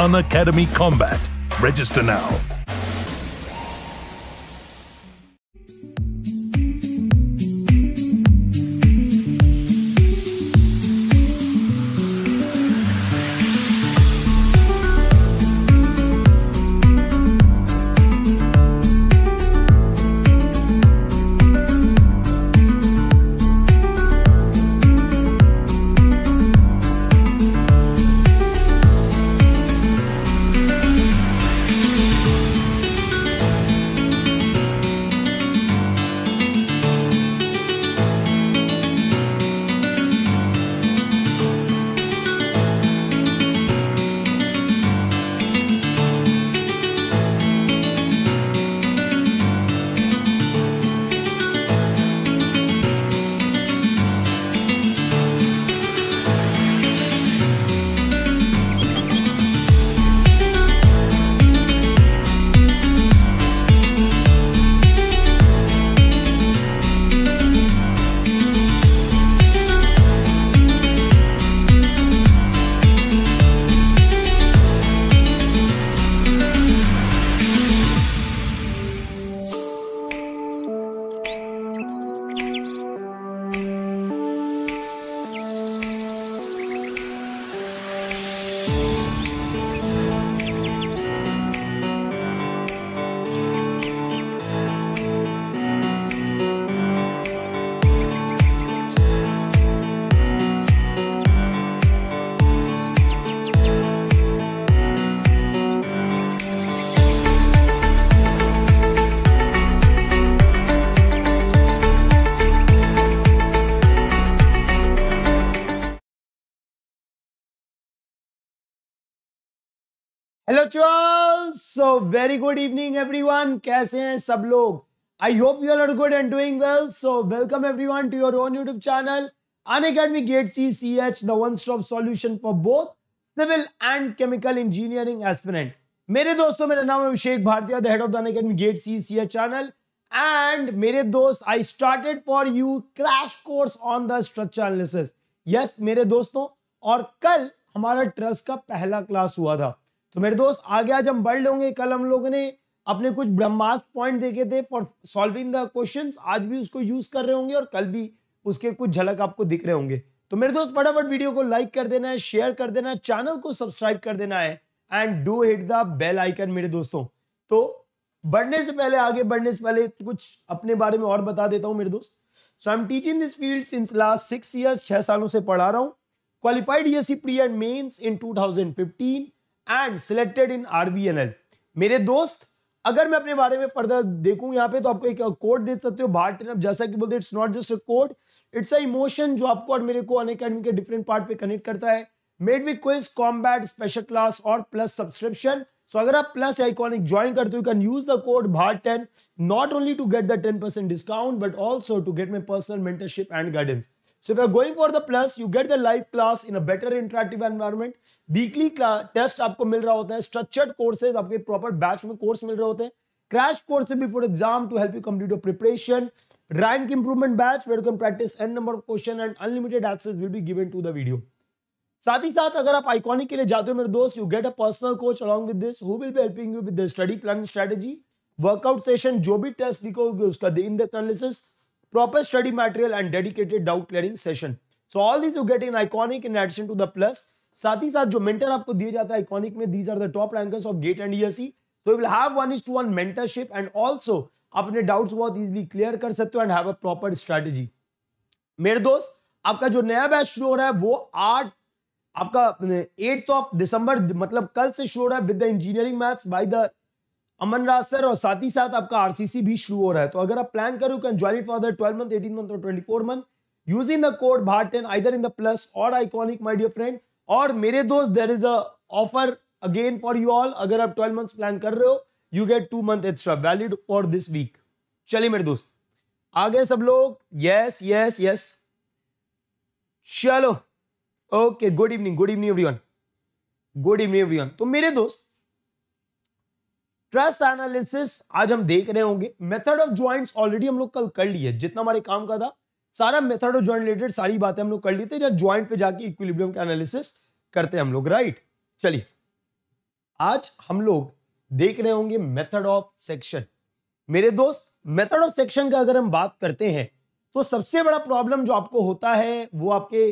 Unacademy Academy Combat. Register now. So very good evening everyone कैसे हैं सब लोग I hope you are good and doing well so welcome everyone to your own YouTube channel Unacademy GATE C C H the one stop solution for both civil and chemical engineering aspirant मेरे दोस्तों मेरा नाम है Abhishek Bharatiya the head of the Unacademy GATE C C H channel and मेरे दोस्त I started for you crash course on the structure analysis yes मेरे दोस्तों और कल हमारा ट्रस्ट का पहला क्लास हुआ था तो मेरे दोस्त आगे आज हम बढ़ लेंगे कल हम लोगों ने अपने कुछ ब्रह्मास्त्र पॉइंट देखे थे फॉर सॉल्विंग द क्वेश्चन आज भी उसको यूज कर रहे होंगे और कल भी उसके कुछ झलक आपको दिख रहे होंगे तो मेरे दोस्त फटाफट वीडियो को लाइक कर देना है शेयर कर देना है चैनल को सब्सक्राइब कर देना है and do hit the bell icon मेरे दोस्तों तो बढ़ने से पहले आगे बढ़ने से पहले कुछ अपने बारे में और बता देता हूँ मेरे दोस्त so I am teaching this field since last six years छह सालों से पढ़ा रहा हूँ qualified ESC pre and mains in 2015 and selected in RBNL मेरे दोस्त अगर मैं अपने बारे में पर्दा देखूं यहाँ पे तो आपको एक कोड दे सकते हो भारत जैसा कि बोलते it's not just a code it's a emotion जो आपको और मेरे को अन अकेडमी के डिफरेंट पार्ट पे कनेक्ट करता है made with quiz combat special class और प्लस सब्सक्रिप्शन सो अगर आप प्लस आइकॉनिक ज्वाइन करते हो you can use the code Bhar ten not only to get the ten percent discount but also to get my personal mentorship and guidance So if you are going for the plus, you get the live class in a better interactive environment. Weekly test आपको मिल रहा होता है structured courses आपके proper batch में course मिल रहे होते हैं crash courses before exam to help you complete your preparation. Rank improvement batch where you can practice n number of question and unlimited access will be given to the video. साथ ही साथ अगर आप iconic के लिए जाते हो मेरे दोस्त you get a personal coach along with this who will be helping you with the study plan strategy workout session जो भी टेस्ट लिखोगे उसका दिन depth analysis proper study material and dedicated doubt clearing session so all these you get in iconic in addition to the plus साथ ही साथ जो mentor आपको दिया जाता है इकोनिक में these are the top rankers of GATE and ESC तो will have one is to one mentorship and also अपने डाउट्स बहुत इजीली क्लियर कर सकते हो and have a proper strategy मेरे दोस्त आपका जो नया बैच शुरू हो रहा है वो आठ आपका एट्थ ऑफ दिसंबर मतलब कल से शुरू हो रहा है with the engineering maths by the Amanraj sir और साथ ही साथ आपका आरसीसी भी शुरू हो रहा है तो अगर आप प्लान करो can join for the twelve month eighteen month और twenty four month in the code Bhar ten either in the plus और आइकॉनिक माई डियर फ्रेंड और मेरे दोस्त there is offer again for you all अगर आप twelve month plan कर रहे हो you get two month extra valid for this week चलिए मेरे दोस्त आ गए सब लोग यस यस यस चलो okay good evening good evening everyone good evening everyone तो मेरे दोस्त ट्रस्ट एनालिसिस आज हम देख रहे होंगे मेथड ऑफ ज्वाइंट्स ऑलरेडी हम लोग कल कर लिए जितना हमारे काम का था सारा मेथड ऑफ ज्वाइंट रिलेटेड सारी बातें हम लोग कर लिए थे जब ज्वाइंट पे जाके इक्विलिब्रियम का एनालिसिस करते हैं हम लोग राइट चलिए आज हम लोग देख रहे होंगे मेथड ऑफ सेक्शन मेरे दोस्त मेथड ऑफ सेक्शन का अगर हम बात करते हैं तो सबसे बड़ा प्रॉब्लम जो आपको होता है वो आपके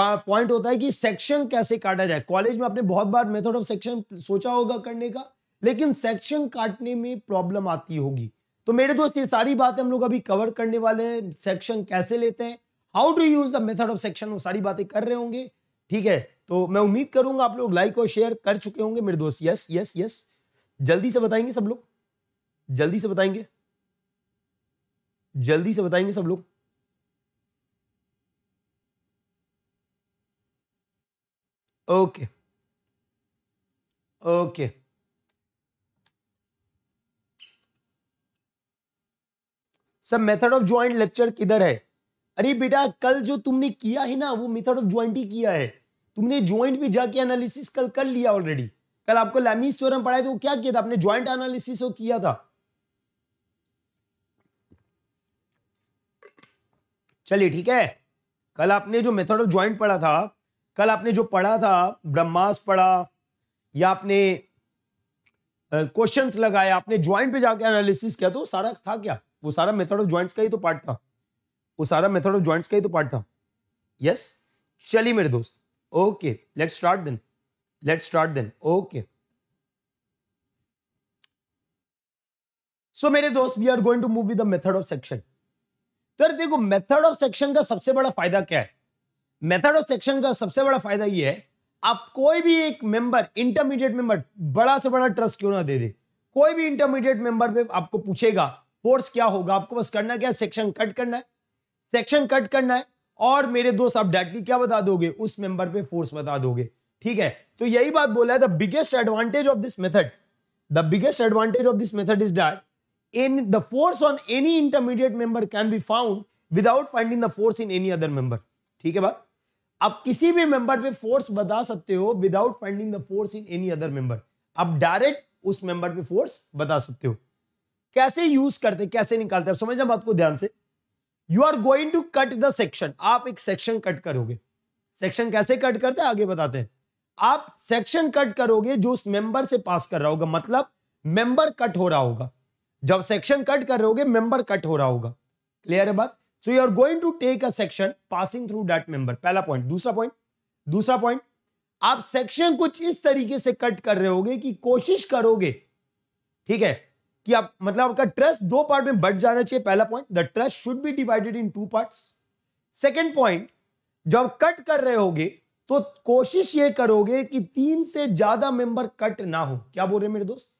पॉइंट होता है कि सेक्शन कैसे काटा जाए कॉलेज में आपने बहुत बार मेथड ऑफ सेक्शन सोचा होगा करने का लेकिन सेक्शन काटने में प्रॉब्लम आती होगी तो मेरे दोस्त ये सारी बातें हम लोग अभी कवर करने वाले हैं सेक्शन कैसे लेते हैं how to use the method of section वो सारी बातें कर रहे होंगे ठीक है तो मैं उम्मीद करूंगा आप लोग लाइक और शेयर कर चुके होंगे मेरे दोस्त यस यस यस जल्दी से बताएंगे सब लोग जल्दी से बताएंगे जल्दी से बताएंगे सब लोग okay okay sir method of joint lecture किधर है अरे बेटा कल जो तुमने किया है ना वो मेथड ऑफ ज्वाइंट ही किया है तुमने ज्वाइंट भी जाके एनालिसिस कल कर लिया ऑलरेडी कल आपको लैमिस थ्योरम पढ़ाए थे वो क्या किया था आपने ज्वाइंट एनालिसिस वो किया था चलिए ठीक है कल आपने जो मेथड ऑफ ज्वाइंट पढ़ा था कल आपने जो पढ़ा था ब्रह्मास पढ़ा या आपने क्वेश्चंस लगाए आपने ज्वाइंट पे जाके एनालिसिस किया तो सारा था क्या वो सारा मेथड ऑफ ज्वाइंट्स का ही तो पार्ट था वो सारा मेथड ऑफ ज्वाइंट्स का ही तो पार्ट था यस चलिए मेरे दोस्त okay let start then let start then okay so मेरे दोस्त we are going to move with the method of section तो देखो मेथड ऑफ सेक्शन का सबसे बड़ा फायदा क्या है मेथड ऑफ सेक्शन का सबसे बड़ा फायदा यह है आप कोई भी एक मेंबर इंटरमीडिएट मेंबर बड़ा से बड़ा ट्रस्ट क्यों ना दे दे कोई भी इंटरमीडिएट मेंबर पे आपको पूछेगा फोर्स क्या होगा आपको बस करना क्या सेक्शन कट करना है सेक्शन कट करना है और मेरे दोस्त आप डायरेक्टली क्या बता दोगे उस मेंबर पे फोर्स बता दोगे ठीक है तो यही बात बोला है the biggest advantage of this method the biggest advantage of this method is that in the force on any intermediate member can be found without finding the force in any other member ठीक है बात आप किसी भी member पे force बता सकते हो without finding the force in any other member आप डायरेक्ट उस मेंबर पे फोर्स बता सकते हो कैसे यूज करते हैं कैसे निकालते हैं समझना बात को ध्यान से you are going to cut the section आप एक सेक्शन कट करोगे सेक्शन कैसे कट करते हैं आगे बताते हैं आप सेक्शन कट करोगे जो उस मेंबर से पास कर रहा होगा मतलब मेंबर कट हो रहा होगा जब सेक्शन कट कर रहे मेंबर कट हो रहा होगा क्लियर है बात so you are going to take a section passing through that member पहला पॉइंट दूसरा पॉइंट दूसरा पॉइंट आप सेक्शन कुछ इस तरीके से कट कर रहे होगे कि कोशिश करोगे ठीक है कि आप मतलब आपका ट्रस्ट दो पार्ट में बट जाना चाहिए पहला point the truss should be divided in two part second point जब आप कट कर रहे होगे तो कोशिश ये करोगे कि तीन से ज्यादा मेंबर कट ना हो क्या बोल रहे मेरे दोस्त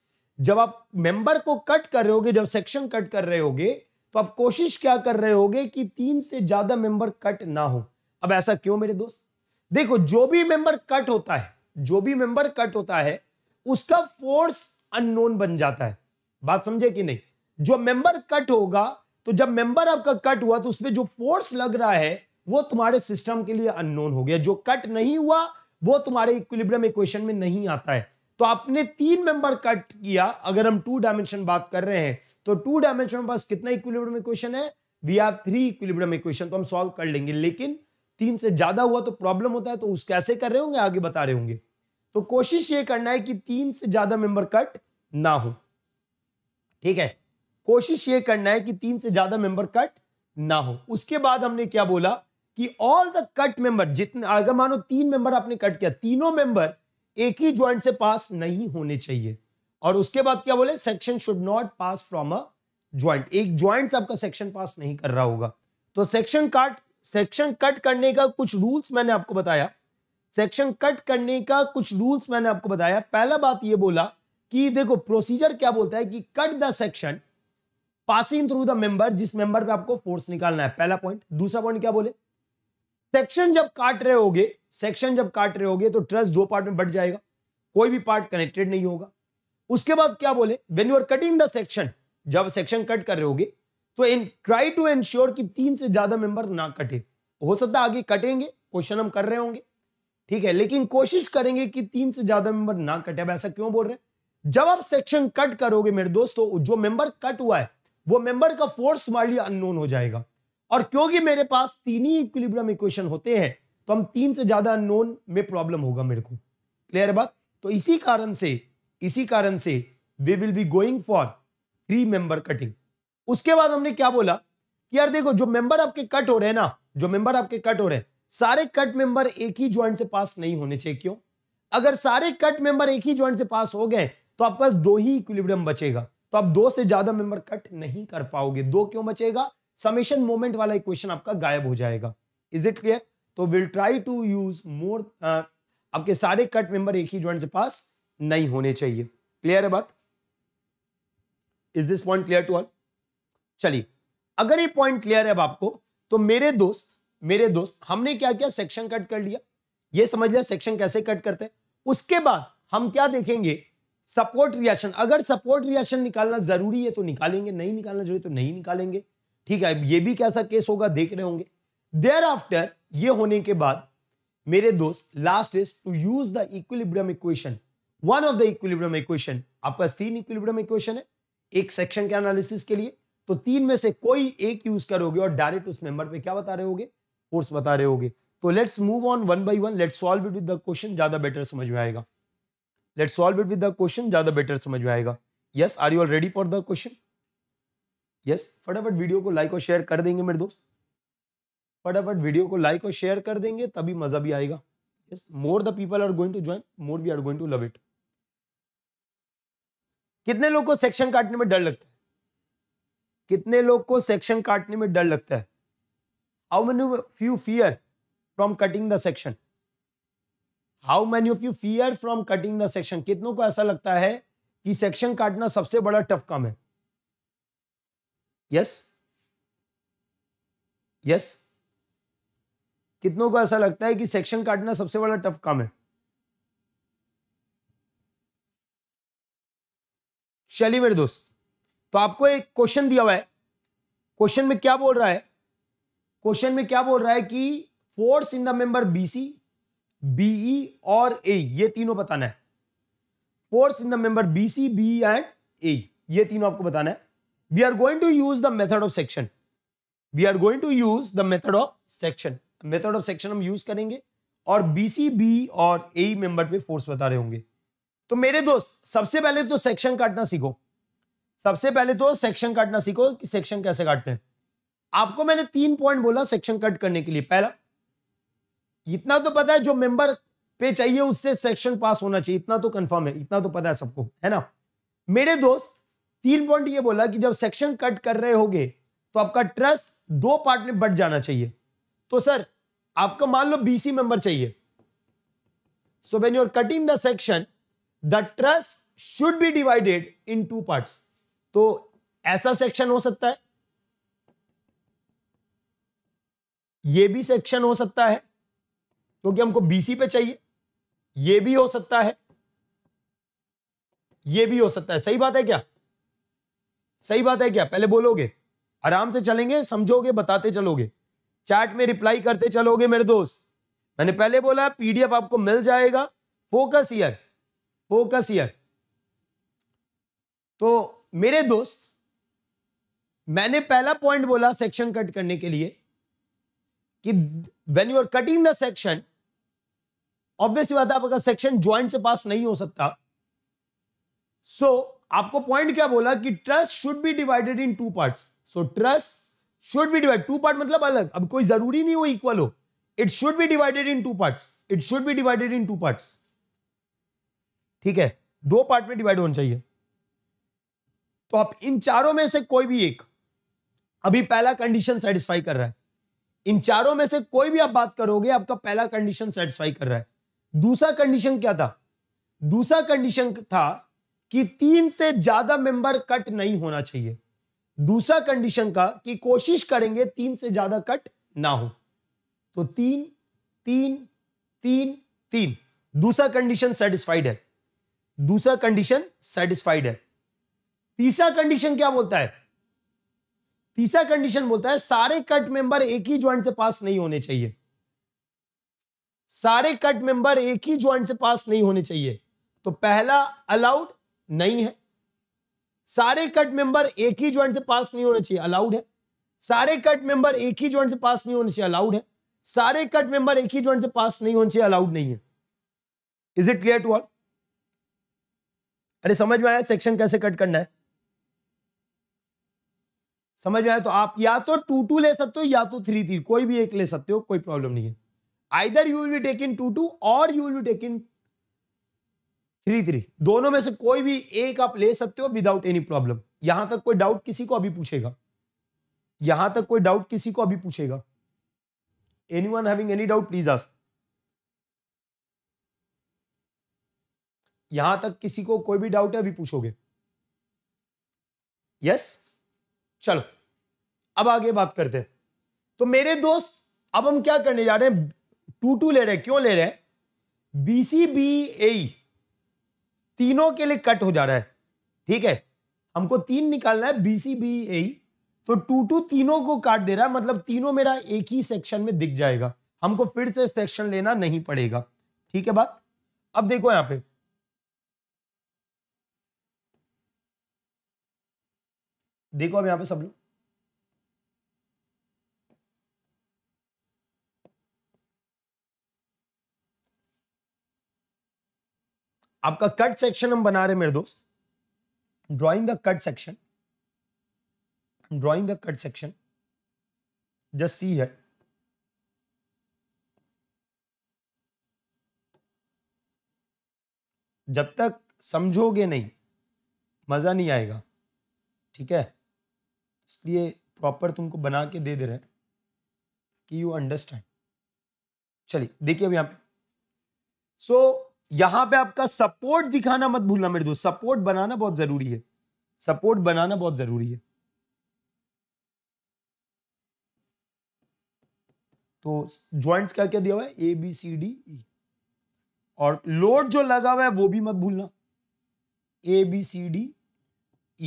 जब आप मेंबर को कट कर रहे होगे जब सेक्शन कट कर रहे होगे तो आप कोशिश क्या कर रहे होगे कि तीन से ज्यादा मेंबर कट ना हो अब ऐसा क्यों मेरे दोस्त देखो जो भी मेंबर कट होता है जो भी मेंबर कट होता है उसका फोर्स अननोन बन जाता है बात समझे कि नहीं जो मेंबर कट होगा तो जब मेंबर आपका कट हुआ तो उसमें जो फोर्स लग रहा है वो तुम्हारे सिस्टम के लिए अननोन हो गया जो कट नहीं हुआ वो तुम्हारे इक्विलिब्रियम इक्वेशन में नहीं आता है तो आपने तीन मेंबर कट किया अगर हम टू डायमेंशन बात कर रहे हैं तो टू डायमेंशन में पास कितना इक्विलिब्रियम इक्वेशन है we are three equilibrium equation तो हम सॉल्व कर लेंगे लेकिन तीन से ज्यादा हुआ तो प्रॉब्लम होता है तो उस कैसे कर रहे होंगे आगे बता रहे होंगे तो कोशिश ये करना है कि तीन से ज्यादा मेंबर कट ना हो ठीक है कोशिश ये करना है कि तीन से ज्यादा मेंबर कट ना हो उसके बाद हमने क्या बोला कि ऑल द कट मेंबर जितने अगर मानो तीन मेंबर आपने कट किया तीनों मेंबर एक ही ज्वाइंट से पास नहीं होने चाहिए और उसके बाद क्या बोले section should not pass from a joint एक ज्वाइंट से आपका सेक्शन पास नहीं कर रहा होगा तो सेक्शन काट सेक्शन कट करने का कुछ रूल्स मैंने आपको बताया सेक्शन कट करने का कुछ रूल्स मैंने आपको बताया पहला बात यह बोला कि देखो प्रोसीजर क्या बोलता है कि cut the section passing through the member जिस मेंबर पे आपको फोर्स निकालना है पहला पॉइंट दूसरा पॉइंट क्या बोले सेक्शन जब काट रहे होगे सेक्शन जब काट रहे होगे तो ट्रस दो पार्ट में बढ़ जाएगा कोई भी पार्ट कनेक्टेड नहीं होगा उसके बाद क्या बोले when you are cutting the section जब सेक्शन कट कर रहे होगे तो इन ट्राई टू एंश्योर कि तीन से ज्यादा मेंबर ना कटे हो सकता है आगे कटेंगे क्वेश्चन हम कर रहे होंगे ठीक है लेकिन कोशिश करेंगे कि तीन से ज्यादा मेंबर ना कटे अब ऐसा क्यों बोल रहे हैं जब आप सेक्शन कट करोगे मेरे दोस्तों जो मेंबर कट हुआ है वो मेंबर का फोर्स हमारे अननोन हो जाएगा और क्योंकि मेरे पास तीन ही इक्विलिब्रियम इक्वेशन होते हैं तो हम तीन से ज्यादा अननोन में प्रॉब्लम होगा मेरे को क्लियर है बात तो इसी कारण से इसी कारण से we will be going for three member cutting उसके बाद हमने क्या बोला कि यार देखो जो मेंबर आपके कट हो रहे हैं ना जो मेंबर आपके कट हो रहे हैं सारे कट मेंबर एक ही ज्वाइंट से पास नहीं होने चाहिए क्यों अगर सारे कट मेंबर एक ही ज्वाइंट से पास हो गए तो आपके पास दो ही इक्विलिब्रियम बचेगा तो आप दो से ज्यादा मेंबर कट नहीं कर पाओगे दो क्यों बचेगा समेशन मोमेंट वाला इक्वेशन आपका गायब हो जाएगा इज इट क्लियर तो will try to use more आपके सारे कट मेंबर एक ही ज्वाइंट के पास नहीं होने चाहिए क्लियर है बात is this point clear to all चलिए अगर ये पॉइंट क्लियर है अब आपको तो मेरे दोस्त मेरे दोस्त हमने क्या किया सेक्शन कट कर लिया ये समझ लिया सेक्शन कैसे कट करते हैं उसके बाद हम क्या देखेंगे सपोर्ट रिएक्शन अगर सपोर्ट रिएक्शन निकालना जरूरी है तो निकालेंगे नहीं निकालना जरूरी तो नहीं निकालेंगे ठीक है ये भी कैसा केस होगा देख रहे होंगे देयर आफ्टर ये होने के बाद मेरे दोस्त last is to use the equilibrium equation one of the equilibrium equation आपका तीन इक्विलिब्रियम इक्वेशन है एक सेक्शन के एनालिसिस के लिए तो तीन में से कोई एक यूज करोगे और डायरेक्ट उस मेंबर पे क्या बता रहे होगे फोर्स बता रहे होगे तो let's move on one by one let's solve it with the question ज्यादा बेटर समझ में आएगा let solve it with the question ज्यादा बेटर समझ में आएगा yes are you all ready for the question yes फटाफट वीडियो को लाइक और शेयर कर देंगे मेरे दोस्त फटाफट वीडियो को लाइक और शेयर कर देंगे तभी मजा भी आएगा yes more the people are going to join more we are going to love it कितने लोग को सेक्शन काटने में डर लगता है कितने लोग को सेक्शन काटने में डर लगता है how many few fear from cutting the section how many of you fear from cutting the section कितनों को ऐसा लगता है कि सेक्शन काटना सबसे बड़ा टफ काम है यस यस कितनों को ऐसा लगता है कि सेक्शन काटना सबसे बड़ा टफ काम है चलिए मेरे दोस्त तो आपको एक क्वेश्चन दिया हुआ है क्वेश्चन में क्या बोल रहा है क्वेश्चन में क्या बोल रहा है कि force in the member BC BE e और ए ये तीनों बताना है force in the member B C B and A ये तीनों आपको बताना है we are going to use the method of section we are going to use the method of section method of section हम यूज करेंगे और B C B और A member पे फोर्स बता रहे होंगे तो मेरे दोस्त सबसे पहले तो सेक्शन काटना सीखो सबसे पहले तो सेक्शन काटना सीखो कि सेक्शन कैसे काटते हैं आपको मैंने तीन पॉइंट बोला सेक्शन कट करने के लिए पहला इतना तो पता है जो मेंबर पे चाहिए उससे सेक्शन पास होना चाहिए इतना तो कंफर्म है इतना तो पता है सबको है ना मेरे दोस्त तीन पॉइंट ये बोला कि जब सेक्शन कट कर रहे होगे तो आपका ट्रस्ट दो पार्ट में बढ़ जाना चाहिए तो सर आपका मान लो बीसी मेंबर चाहिए so when your cutting the section the truss should be divided in two part तो ऐसा सेक्शन हो सकता है ये भी सेक्शन हो सकता है क्योंकि हमको बीसी पे चाहिए ये भी हो सकता है ये भी हो सकता है सही बात है क्या सही बात है क्या पहले बोलोगे आराम से चलेंगे समझोगे बताते चलोगे चैट में रिप्लाई करते चलोगे मेरे दोस्त मैंने पहले बोला पीडीएफ आपको मिल जाएगा फोकस ईयर फोकस ईयर तो मेरे दोस्त मैंने पहला पॉइंट बोला सेक्शन कट करने के लिए कि when you are cutting the section obviously बात है आपका सेक्शन ज्वाइंट से पास नहीं हो सकता सो so, आपको पॉइंट क्या बोला कि truss should be divided in two part so truss should be divide two part मतलब अलग अब कोई जरूरी नहीं हो इक्वल हो it should be divided in two part it should be divided in two part ठीक है दो पार्ट में डिवाइड होना चाहिए तो आप इन चारों में से कोई भी एक अभी पहला कंडीशन सेटिस्फाई कर रहा है इन चारों में से कोई भी आप बात करोगे आपका पहला कंडीशन सेटिस्फाई कर रहा है दूसरा कंडीशन क्या था दूसरा कंडीशन था कि तीन से ज्यादा मेंबर कट नहीं होना चाहिए दूसरा कंडीशन का कि कोशिश करेंगे तीन से ज्यादा कट ना हो तो तीन तीन तीन तीन दूसरा कंडीशन सेटिस्फाइड है दूसरा कंडीशन सेटिस्फाइड है तीसरा कंडीशन क्या बोलता है तीसरा कंडीशन बोलता है सारे कट मेंबर एक ही ज्वाइंट से पास नहीं होने चाहिए सारे कट मेंबर एक ही ज्वाइंट से पास नहीं होने चाहिए तो पहला अलाउड नहीं है सारे कट मेंबर एक ही ज्वाइंट से पास नहीं होने चाहिए अलाउड है सारे कट मेंबर एक ही ज्वाइंट से पास नहीं होने चाहिए अलाउड है सारे कट मेंबर एक ही ज्वाइंट से पास नहीं होने चाहिए अलाउड नहीं है is it clear to all अरे समझ में आया सेक्शन कैसे कट करना है समझ में आया तो आप या तो टू टू ले सकते हो या तो थ्री थ्री कोई भी एक ले सकते हो कोई प्रॉब्लम नहीं है either you will be take in two two और you will be take in three three दोनों में से कोई भी एक आप ले सकते हो विदाउट एनी प्रॉब्लम यहां तक कोई डाउट किसी को अभी पूछेगा यहां तक कोई डाउट किसी को अभी पूछेगा anyone having any doubt please ask यहां तक किसी को कोई भी डाउट है अभी पूछोगे यस yes? चलो अब आगे बात करते हैं तो मेरे दोस्त अब हम क्या करने जा रहे हैं टू टू ले रहे क्यों ले रहे हैं बी सी बी ए तीनों के लिए कट हो जा रहा है ठीक है हमको तीन निकालना है बी सी बी ए तो टू टू तीनों को काट दे रहा है मतलब तीनों मेरा एक ही सेक्शन में दिख जाएगा हमको फिर से सेक्शन लेना नहीं पड़ेगा ठीक है बात अब देखो यहां पे देखो अब यहां पे सब लोग आपका कट सेक्शन हम बना रहे मेरे दोस्त drawing the cut section drawing the cut section just see है जब तक समझोगे नहीं मज़ा नहीं आएगा ठीक है इसलिए प्रॉपर तुमको बना के दे दे रहे कि यू अंडरस्टैंड चलिए देखिए अब यहां पे सो so, यहां पे आपका सपोर्ट दिखाना मत भूलना मेरे दोस्त सपोर्ट बनाना बहुत जरूरी है सपोर्ट बनाना बहुत जरूरी है तो ज्वाइंट्स क्या क्या दिया हुआ है ए बी सी डी ई और लोड जो लगा हुआ है वो भी मत भूलना ए बी सी डी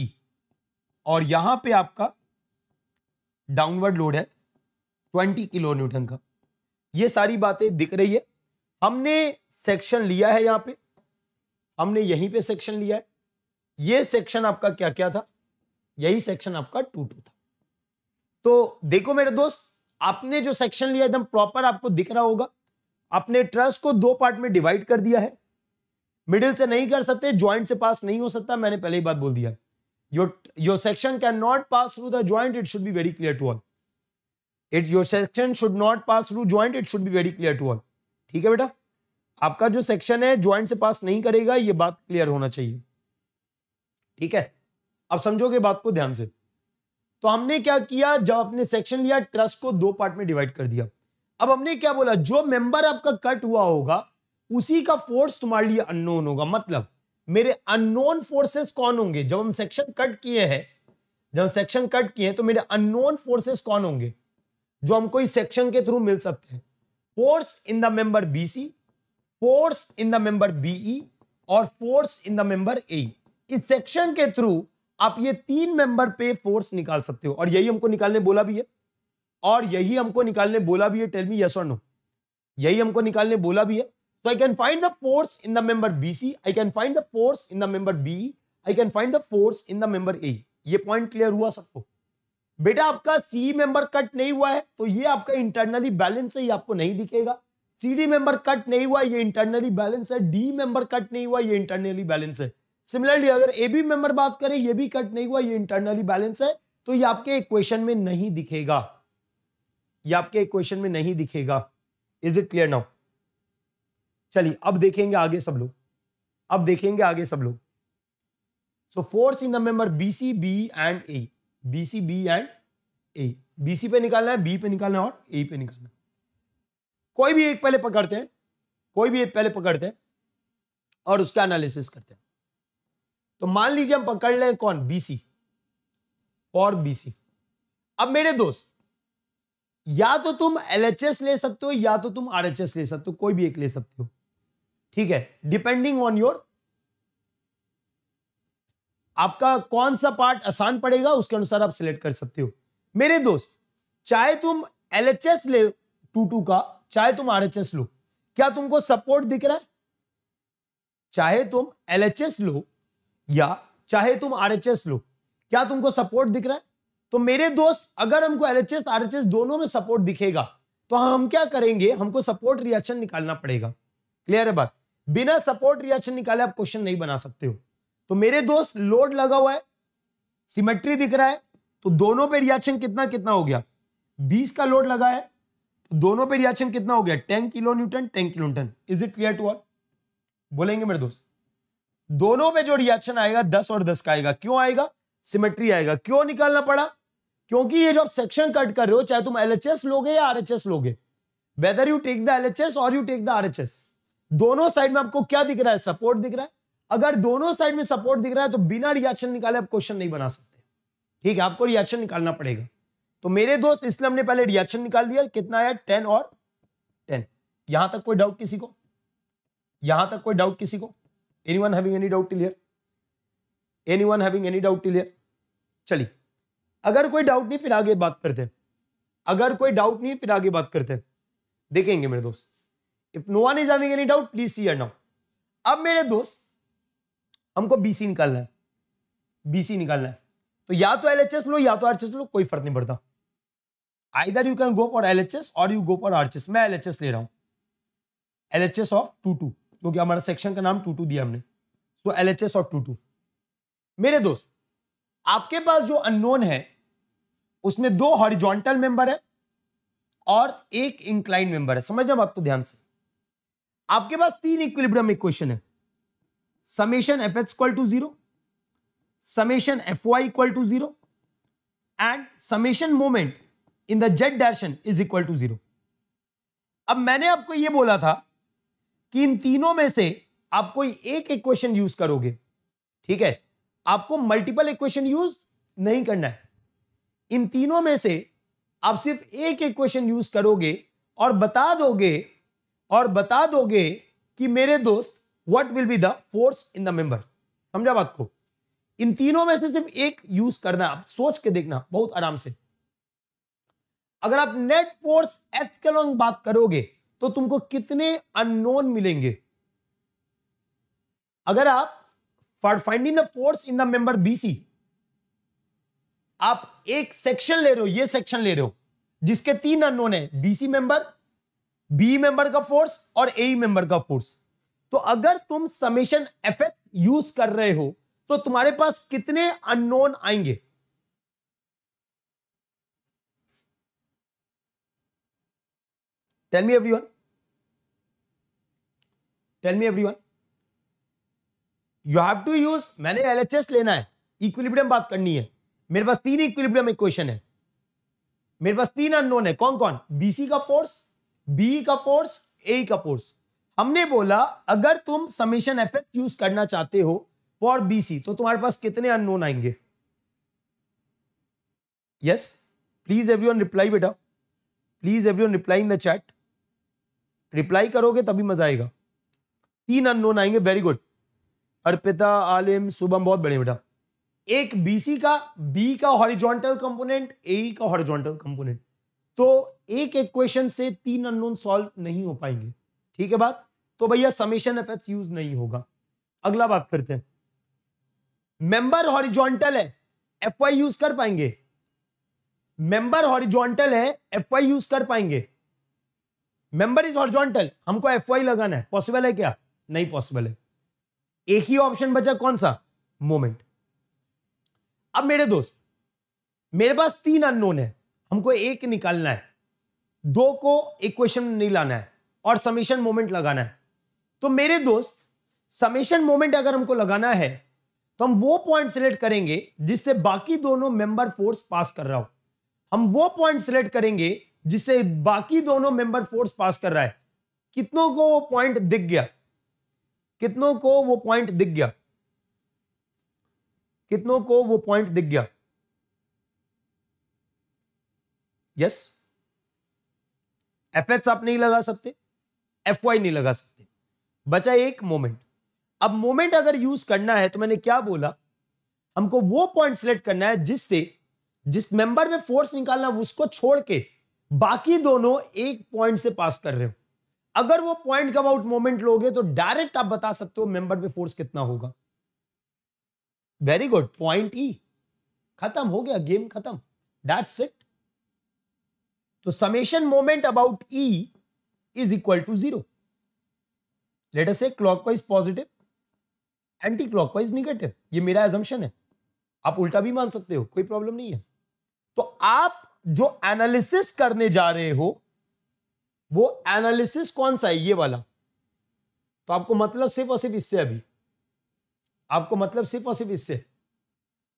ई और यहां पे आपका डाउनवर्ड लोड है ट्वेंटी किलो न्यूटन का ये सारी बातें दिख रही है हमने सेक्शन लिया है यहां पे हमने यहीं पे सेक्शन लिया है ये सेक्शन आपका क्या क्या था यही सेक्शन आपका टू टू था तो देखो मेरे दोस्त आपने जो सेक्शन लिया एकदम प्रॉपर आपको दिख रहा होगा आपने ट्रस्ट को दो पार्ट में डिवाइड कर दिया है मिडिल से नहीं कर सकते ज्वाइंट से पास नहीं हो सकता मैंने पहले ही बात बोल दिया your your section cannot pass through the joint it should be very clear to all it your section should not pass through joint it should be very clear to all ठीक है बेटा आपका जो section है joint से पास नहीं करेगा ये बात क्लियर होना चाहिए ठीक है अब समझोगे बात को ध्यान से तो हमने क्या किया जब आपने सेक्शन लिया ट्रस्ट को दो पार्ट में डिवाइड कर दिया अब हमने क्या बोला जो मेंबर आपका कट हुआ होगा उसी का फोर्स तुम्हारे लिए अननोन होगा मतलब मेरे अननोन फोर्सेस कौन होंगे जब हम सेक्शन कट किए हैं जब सेक्शन कट किए हैं तो मेरे अननोन फोर्सेस कौन होंगे जो हमको इस सेक्शन के थ्रू मिल सकते हैं force in the member BC, force in the member BE और force in the member A इस सेक्शन के थ्रू आप ये तीन मेंबर पे फोर्स निकाल सकते हो और यही हमको निकालने बोला भी है और यही हमको निकालने बोला भी है टेल मी यस और नो यही हमको निकालने बोला भी है तो I can find the force in the member BC I can find the force in the member B I can find the force in the member A ये point clear हुआ सबको बेटा आपका सी मेंबर कट नहीं हुआ है तो ये आपका इंटरनली बैलेंस है ये आपको नहीं दिखेगा सी डी मेंबर कट नहीं हुआ ये इंटरनली बैलेंस है डी मेंबर कट नहीं हुआ ये इंटरनली बैलेंस है सिमिलरली अगर ए बी मेंबर बात करें ये भी कट नहीं हुआ ये इंटरनली बैलेंस है तो ये आपके इक्वेशन में नहीं दिखेगा ये आपके इक्वेशन में नहीं दिखेगा इज इट क्लियर नाउ चलिए अब देखेंगे आगे सब लोग अब देखेंगे आगे सब लोग so force in the member B C B and A B C B and A B C पे निकालना है बी पे निकालना है और ए पे निकालना है कोई भी एक पहले पकड़ते हैं कोई भी एक पहले पकड़ते हैं और उसका एनालिसिस करते हैं तो मान लीजिए हम पकड़ लें कौन बी सी और बी सी अब मेरे दोस्त या तो तुम एल ले सकते हो या तो तुम आर ले सकते हो कोई भी एक ले सकते हो ठीक है डिपेंडिंग ऑन योर आपका कौन सा पार्ट आसान पड़ेगा उसके अनुसार आप सिलेक्ट कर सकते हो मेरे दोस्त चाहे तुम एल एच एस ले टू टू का चाहे तुम आर एच एस लो क्या तुमको सपोर्ट दिख रहा है चाहे तुम एल एच एस लो या चाहे तुम आर एच एस लो क्या तुमको सपोर्ट दिख रहा है तो मेरे दोस्त अगर हमको L H S R H S दोनों में सपोर्ट दिखेगा तो हम क्या करेंगे हमको सपोर्ट रिएक्शन निकालना पड़ेगा क्लियर है बात बिना सपोर्ट रिएक्शन निकाले आप क्वेश्चन नहीं बना सकते हो तो मेरे दोस्त लोड लगा हुआ है सिमेट्री दिख रहा है तो दोनों पे रिएक्शन कितना कितना हो गया 20 का लोड लगा है तो दोनों पे रिएक्शन कितना हो गया 10 kilo newton 10 kilo newton is it clear to all बोलेंगे मेरे दोस्त दोनों पे जो रिएक्शन आएगा 10 और 10 का आएगा क्यों आएगा सिमेट्री आएगा क्यों निकालना पड़ा क्योंकि ये जो आप सेक्शन कट कर रहे हो चाहे तुम एलएचएस लोगे या आरएचएस लोगे whether you take the LHS और यू टेक द आरएचएस दोनों साइड में आपको क्या दिख रहा है सपोर्ट दिख रहा है अगर दोनों साइड में सपोर्ट दिख रहा है तो बिना रिएक्शन निकाले आप क्वेश्चन नहीं बना सकते ठीक है आपको रिएक्शन निकालना पड़ेगा तो मेरे दोस्त इसलिए हमने पहले रिएक्शन निकाल दिया कितना आया टेन और टेन यहां तक कोई डाउट किसी को यहां तक कोई डाउट किसी को anyone having any doubt clear anyone having any doubt clear चलिए अगर कोई डाउट नहीं फिर आगे बात करते अगर कोई डाउट नहीं फिर आगे बात करते देखेंगे मेरे दोस्त if no one is having any doubt please see and now अब मेरे दोस्त हमको बी सी निकालना है बी सी निकालना है तो या तो एल एच एस लो या तो आर एस लो कोई फर्क नहीं पड़ता either you can go for L H S और you go for R S मैं एल एच एस ले रहा हूँ L H S of two two क्योंकि हमारा सेक्शन का नाम टू टू दिया हमने so L H S of two two मेरे दोस्त आपके पास जो अननोन है उसमें दो हॉरिजॉन्टल मेंबर है और एक इंक्लाइन मेंबर है समझ रहे को तो ध्यान से आपके पास तीन इक्विलिब्रियम इक्वेशन है F X equal to zero 0 F Y equal to zero and summation moment in the Z direction is equal to zero अब मैंने आपको यह बोला था कि इन तीनों में से आप कोई एक इक्वेशन यूज करोगे ठीक है आपको मल्टीपल इक्वेशन यूज नहीं करना है इन तीनों में से आप सिर्फ एक इक्वेशन यूज करोगे और बता दोगे और बता दोगे कि मेरे दोस्त what will be the force in the member समझा बात को इन तीनों में से सिर्फ एक यूज करना आप सोच के देखना बहुत आराम से अगर आप नेट फोर्स एच के लॉन्ग बात करोगे तो तुमको कितने अननोन मिलेंगे अगर आप for finding the force in the member BC आप एक सेक्शन ले रहे हो ये सेक्शन ले रहे हो जिसके तीन अननोन है बीसी मेंबर बी मेंबर का फोर्स और ए मेंबर का फोर्स तो अगर तुम समेशन एफ यूज कर रहे हो तो तुम्हारे पास कितने अननोन आएंगे tell me everyone tell me everyone you have to use मैंने एलएचएस लेना है इक्विलिब्रियम बात करनी है मेरे पास तीन इक्विलिब्रियम इक्वेशन है मेरे पास तीन अननोन है कौन कौन बीसी का फोर्स बी e का फोर्स ए e का फोर्स हमने बोला अगर तुम समीशन एफ एस यूज करना चाहते हो फॉर बीसी तो तुम्हारे पास कितने अननोन आएंगे यस प्लीज एवरीवन रिप्लाई बेटा please everyone reply in the chat reply करोगे तभी मजा आएगा तीन अननोन आएंगे वेरी गुड अर्पिता आलिम शुभम बहुत बड़े बेटा एक बीसी का बी का हॉरिजॉन्टल कंपोनेंट ए का हॉरिजॉन्टल कंपोनेंट तो एक एक क्वेश्चन से तीन अननोन सॉल्व नहीं हो पाएंगे ठीक है बात तो भैया समीशन एफ यूज नहीं होगा अगला बात करते हैं मेंबर हॉरिजॉन्टल है एफ वाई यूज कर पाएंगे मेंबर हॉरिजॉन्टल है एफ वाई यूज कर पाएंगे मेंबर इज हॉरिजॉन्टल हमको एफ वाई लगाना है पॉसिबल है क्या नहीं पॉसिबल है एक ही ऑप्शन बचा कौन सा मोमेंट अब मेरे दोस्त मेरे पास तीन अननोन है हमको एक निकालना है दो को इक्वेशन नहीं लाना है और समीशन मोमेंट लगाना है तो मेरे दोस्त समीशन मोमेंट अगर हमको लगाना है तो हम वो पॉइंट सिलेक्ट करेंगे जिससे बाकी दोनों मेंबर फोर्स पास कर रहा हो हम वो पॉइंट सिलेक्ट करेंगे जिससे बाकी दोनों मेंबर फोर्स पास कर रहा है कितनों को वो पॉइंट दिख गया कितनों को वो पॉइंट दिख गया कितनों को वो पॉइंट दिख गया यस एफ आप नहीं लगा सकते एफ वाई नहीं लगा सकते बचा एक मोमेंट अब मोमेंट अगर यूज करना है तो मैंने क्या बोला हमको वो पॉइंट सिलेक्ट करना है जिससे जिस मेंबर में फोर्स निकालना उसको छोड़ के बाकी दोनों एक पॉइंट से पास कर रहे हो अगर वो पॉइंट का अबाउट मोमेंट लोगे तो डायरेक्ट आप बता सकते हो मेंबर में फोर्स कितना होगा वेरी गुड पॉइंट ई खत्म हो गया गेम खत्म दैट्स इट तो summation moment about E is equal to 0. Let us say clockwise positive, anti-clockwise negative. ये मेरा assumption है आप उल्टा भी मान सकते हो कोई प्रॉब्लम नहीं है तो आप जो एनालिसिस करने जा रहे हो वो एनालिसिस कौन सा है ये वाला तो आपको मतलब सिर्फ और सिर्फ इससे अभी आपको मतलब सिर्फ और सिर्फ इससे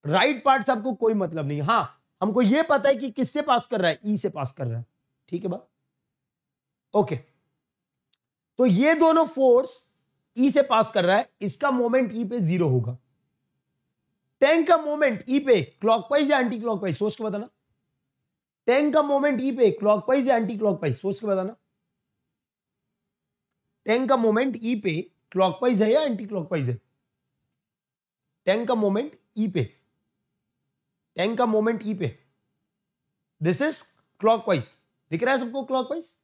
राइट right पार्ट आपको कोई मतलब नहीं हाँ हमको ये पता है कि किससे पास कर रहा है ई e से पास कर रहा है ठीक है बात ओके तो ये दोनों फोर्स ई e से पास कर रहा है इसका मोमेंट ई e पे जीरो होगा टैंक का मोमेंट ई e पे क्लॉकवाइज या एंटी क्लॉकवाइज सोच के बताना टैंक का मोमेंट ई पे क्लॉकवाइज या एंटी क्लॉकवाइज सोच के बताना टैंक का मोमेंट ई पे क्लॉकवाइज है या एंटी क्लॉकवाइज है टैंक का मोमेंट ई पे टैंक का मोमेंट ई पे दिस इज क्लॉकवाइज दिख रहा है सबको क्लॉकवाइज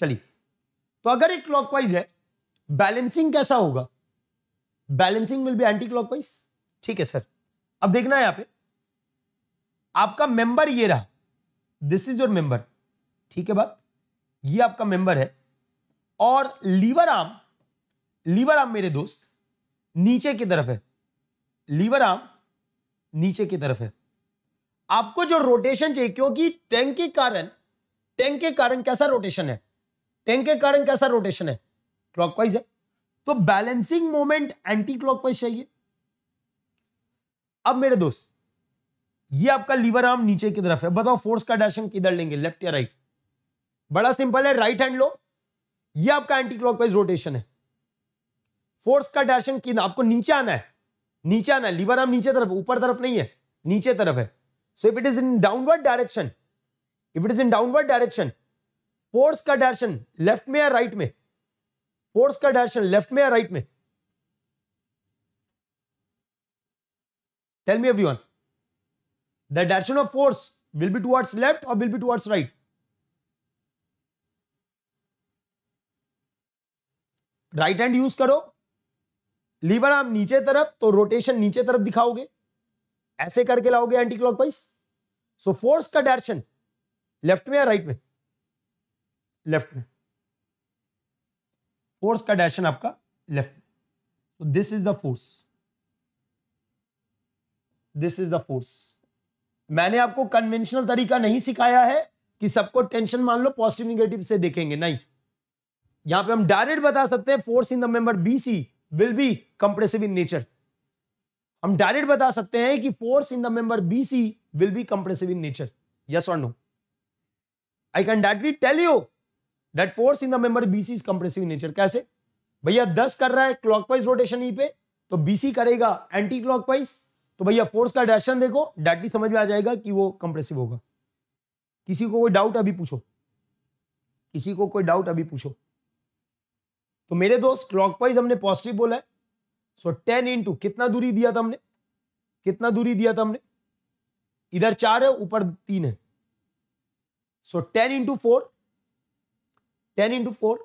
चलिए तो अगर एक क्लॉकवाइज है बैलेंसिंग कैसा होगा balancing will be anti clockwise ठीक है सर अब देखना है यहां पे आपका मेंबर ये रहा दिस इज योर मेंबर ठीक है बात ये आपका मेंबर है और लीवर आर्म लीवर आर्म मेरे दोस्त नीचे की तरफ है लीवर आर्म नीचे की तरफ है आपको जो रोटेशन चाहिए क्योंकि टैंक के कारण टैंक के कारण कैसा रोटेशन है टेन के कारण कैसा रोटेशन है क्लॉकवाइज है तो बैलेंसिंग मोमेंट एंटी क्लॉकवाइज चाहिए अब मेरे दोस्त ये आपका लीवर आर्म नीचे की तरफ है बताओ फोर्स का डायरेक्शन किधर लेंगे लेफ्ट या राइट बड़ा सिंपल है राइट हैंड लो ये आपका एंटी क्लॉकवाइज रोटेशन है फोर्स का डायरेक्शन किधर आपको नीचे आना है नीचे आना है लीवर आर्म नीचे तरफ ऊपर तरफ नहीं है नीचे तरफ है so if it is in downward direction if it is in downward direction force का डायरेक्शन लेफ्ट में या राइट में फोर्स का डायरेक्शन लेफ्ट में या राइट में tell me every one the direction of force will be towards left और will be towards right right hand use करो लीवर आप नीचे तरफ तो रोटेशन नीचे तरफ दिखाओगे ऐसे करके लाओगे एंटी क्लॉकवाइज सो फोर्स का डायरेक्शन लेफ्ट में या राइट right में लेफ्ट में फोर्स का डायरेक्शन आपका लेफ्ट में तो this is the force this is the force मैंने आपको कन्वेंशनल तरीका नहीं सिखाया है कि सबको टेंशन मान लो पॉजिटिव निगेटिव से देखेंगे नहीं यहां पे हम डायरेक्ट बता सकते हैं force in the member BC will be compressive in nature हम डायरेक्ट बता सकते हैं कि force in the member BC will be compressive in nature yes और no I can directly tell you that force in the member BC is compressive nature कैसे भैया दस कर रहा है क्लॉकवाइज रोटेशन ई पे तो बीसी करेगा एंटी क्लॉकवाइज तो भैया फोर्स का डायरेक्शन देखो डायरेक्टली समझ में आ जाएगा कि वो कंप्रेसिव होगा किसी को कोई डाउट अभी पूछो किसी को कोई डाउट अभी पूछो तो मेरे दोस्त क्लॉकवाइज हमने पॉजिटिव बोला है सो टेन इंटू कितना दूरी दिया था हमने कितना दूरी दिया था हमने इधर चार है ऊपर तीन है so ten into four ten into four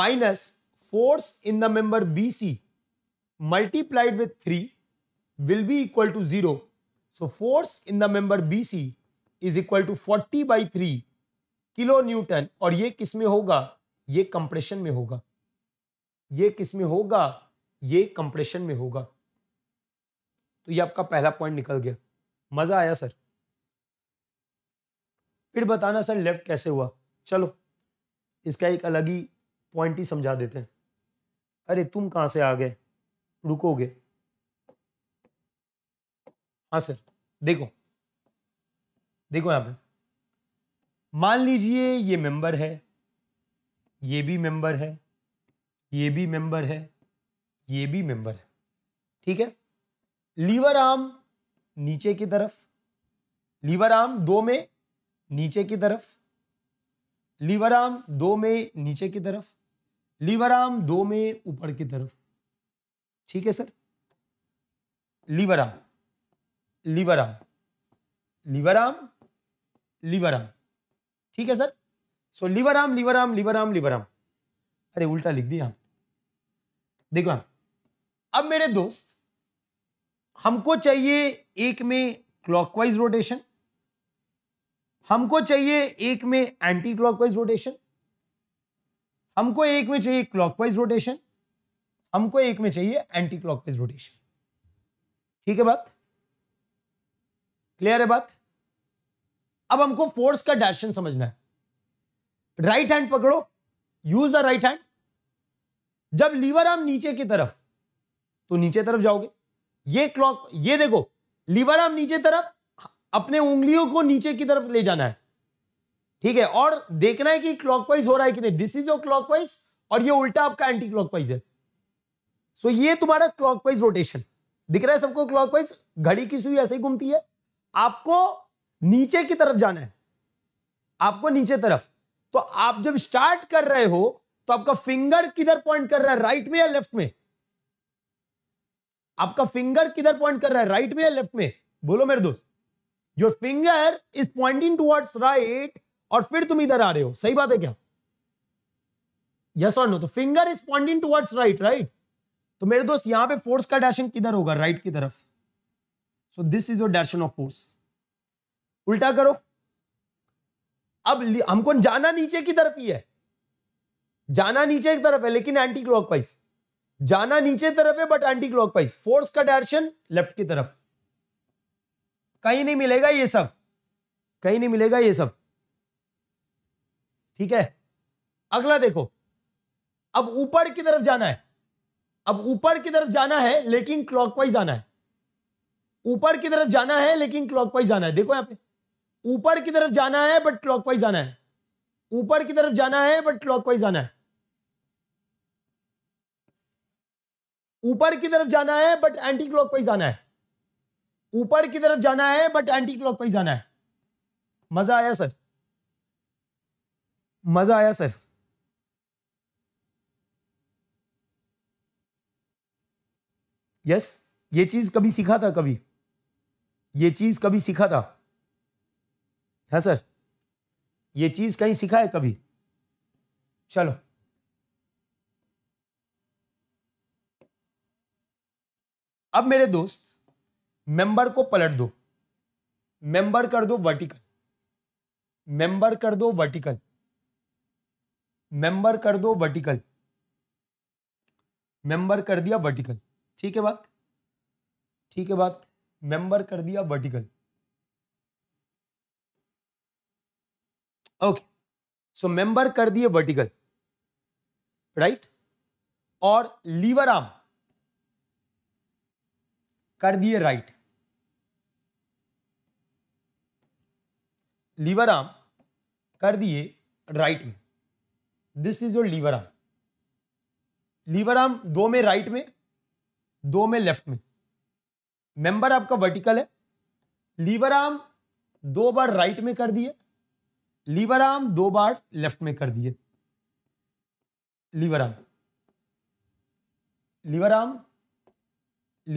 minus force in the member BC multiplied with three will be equal to zero so force in the member BC is equal to forty by three kilo newton और ये किस में होगा ये compression में होगा ये किस में होगा ये कंप्रेशन में होगा तो ये आपका पहला पॉइंट निकल गया मजा आया सर फिर बताना सर लेफ्ट कैसे हुआ चलो इसका एक अलग ही पॉइंट ही समझा देते हैं अरे तुम कहाँ से आ गए रुकोगे हाँ सर देखो देखो यहाँ पे मान लीजिए ये मेंबर है ये भी मेंबर है ये भी मेंबर है ये भी मेंबर है ठीक है लीवर आर्म नीचे की तरफ लीवर आर्म दो में नीचे की तरफ लीवर आर्म दो में नीचे की तरफ लीवर आर्म दो में ऊपर की तरफ ठीक है sir lever arm lever arm lever arm lever arm ठीक है sir so lever arm lever arm lever arm lever arm अरे उल्टा लिख दिया देखो अब मेरे दोस्त हमको चाहिए एक में क्लॉकवाइज रोटेशन हमको चाहिए एक में एंटी क्लॉकवाइज रोटेशन हमको एक में चाहिए क्लॉकवाइज रोटेशन हमको एक में चाहिए एंटी क्लॉकवाइज रोटेशन ठीक है बात क्लियर है बात अब हमको फोर्स का डायरेक्शन समझना है राइट हैंड पकड़ो यूज द राइट हैंड जब लीवर आर्म नीचे की तरफ तो नीचे तरफ जाओगे ये क्लॉक ये देखो लीवर आर्म नीचे तरफ अपने उंगलियों को नीचे की तरफ ले जाना है ठीक है और देखना है कि क्लॉकवाइज हो रहा है कि नहीं दिस इज योर क्लॉकवाइज और ये उल्टा आपका एंटी क्लॉकवाइज है सो so, ये तुम्हारा क्लॉकवाइज रोटेशन दिख रहा है सबको क्लॉकवाइज घड़ी की सुई ऐसे ही घूमती है आपको नीचे की तरफ जाना है आपको नीचे तरफ तो आप जब स्टार्ट कर रहे हो तो आपका फिंगर किधर पॉइंट कर रहा है राइट में या लेफ्ट में आपका फिंगर किधर पॉइंट कर रहा है राइट में या लेफ्ट में बोलो मेरे दोस्त your finger is pointing towards right और फिर तुम इधर आ रहे हो सही बात है क्या यस और नो तो finger is pointing towards right right तो मेरे दोस्त यहां पे फोर्स का डैशन किधर होगा राइट right की तरफ so this is your direction of force उल्टा करो अब हमको जाना नीचे की तरफ ही है जाना नीचे की तरफ है लेकिन एंटी क्लॉकवाइज जाना नीचे तरफ है बट एंटी क्लॉकवाइज फोर्स का डायरेक्शन लेफ्ट की तरफ कहीं नहीं मिलेगा ये सब कहीं नहीं मिलेगा ये सब ठीक है अगला देखो अब ऊपर की तरफ जाना है अब ऊपर की तरफ जाना है लेकिन क्लॉकवाइज आना है ऊपर की तरफ जाना है लेकिन क्लॉकवाइज आना है देखो यहां पे ऊपर की तरफ जाना है बट क्लॉकवाइज आना है ऊपर की तरफ जाना है बट क्लॉकवाइज आना है ऊपर की तरफ जाना है बट एंटी क्लॉकवाइज आना है ऊपर की तरफ जाना है बट एंटी क्लॉक पर जाना है मजा आया सर मजा आया सर यस yes, ये चीज कभी सीखा था कभी ये चीज कभी सीखा था है हाँ, सर ये चीज कहीं सीखा है कभी चलो अब मेरे दोस्त मेंबर को पलट दो मेंबर कर दो वर्टिकल मेंबर कर दो वर्टिकल मेंबर कर दो वर्टिकल मेंबर कर दिया वर्टिकल ठीक है बात ठीक है बात मेंबर कर दिया वर्टिकल ओके सो मेंबर कर दिए वर्टिकल राइट और लीवर आर्म कर दिए राइट लीवर आर्म कर दिए राइट में this is your lever arm lever arm दो में राइट में दो में लेफ्ट में मेंबर आपका वर्टिकल है लीवर आर्म दो बार राइट में कर दिए लीवर आर्म दो बार लेफ्ट में कर दिए lever arm lever arm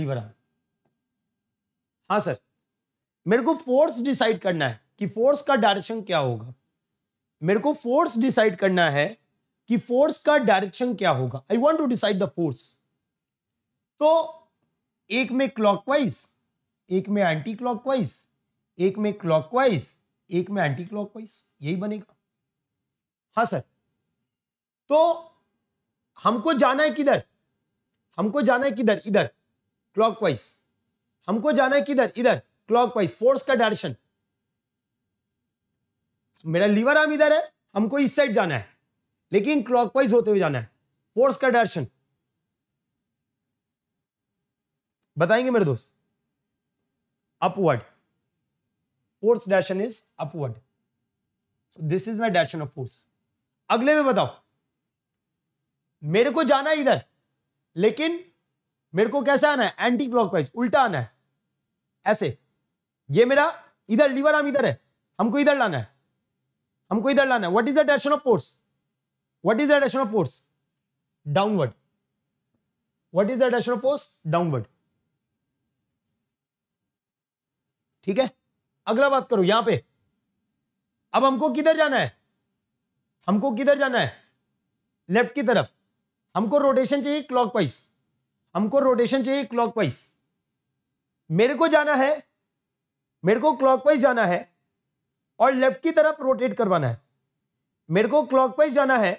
lever arm हाँ सर मेरे को फोर्स डिसाइड करना है कि फोर्स का डायरेक्शन क्या होगा मेरे को फोर्स डिसाइड करना है कि फोर्स का डायरेक्शन क्या होगा I want to decide the force तो एक में क्लॉकवाइज एक में एंटी क्लॉकवाइज एक में क्लॉकवाइज एक में एंटी क्लॉकवाइज यही बनेगा हाँ सर तो हमको जाना है किधर हमको जाना है किधर इधर क्लॉकवाइज हमको जाना है किधर इधर क्लॉकवाइज फोर्स का डायरेक्शन मेरा लीवर आर्म इधर है हमको इस साइड जाना है लेकिन क्लॉकवाइज होते हुए जाना है फोर्स का डायरेक्शन बताएंगे मेरे दोस्त upward force direction is upward this is my direction of force अगले में बताओ मेरे को जाना है इधर लेकिन मेरे को कैसे आना है एंटी क्लॉकवाइज उल्टा आना है ऐसे ये मेरा इधर लीवर आर्म इधर है हमको इधर लाना है हमको इधर लाना है what is the direction of force what is the direction of force downward what is the direction of force downward ठीक है अगला बात करो यहां पे अब हमको किधर जाना है हमको किधर जाना है लेफ्ट की तरफ हमको रोटेशन चाहिए क्लॉकवाइज हमको रोटेशन चाहिए क्लॉकवाइज मेरे को जाना है मेरे को क्लॉकवाइज जाना है और लेफ्ट की तरफ रोटेट करवाना है मेरे को वाइज जाना है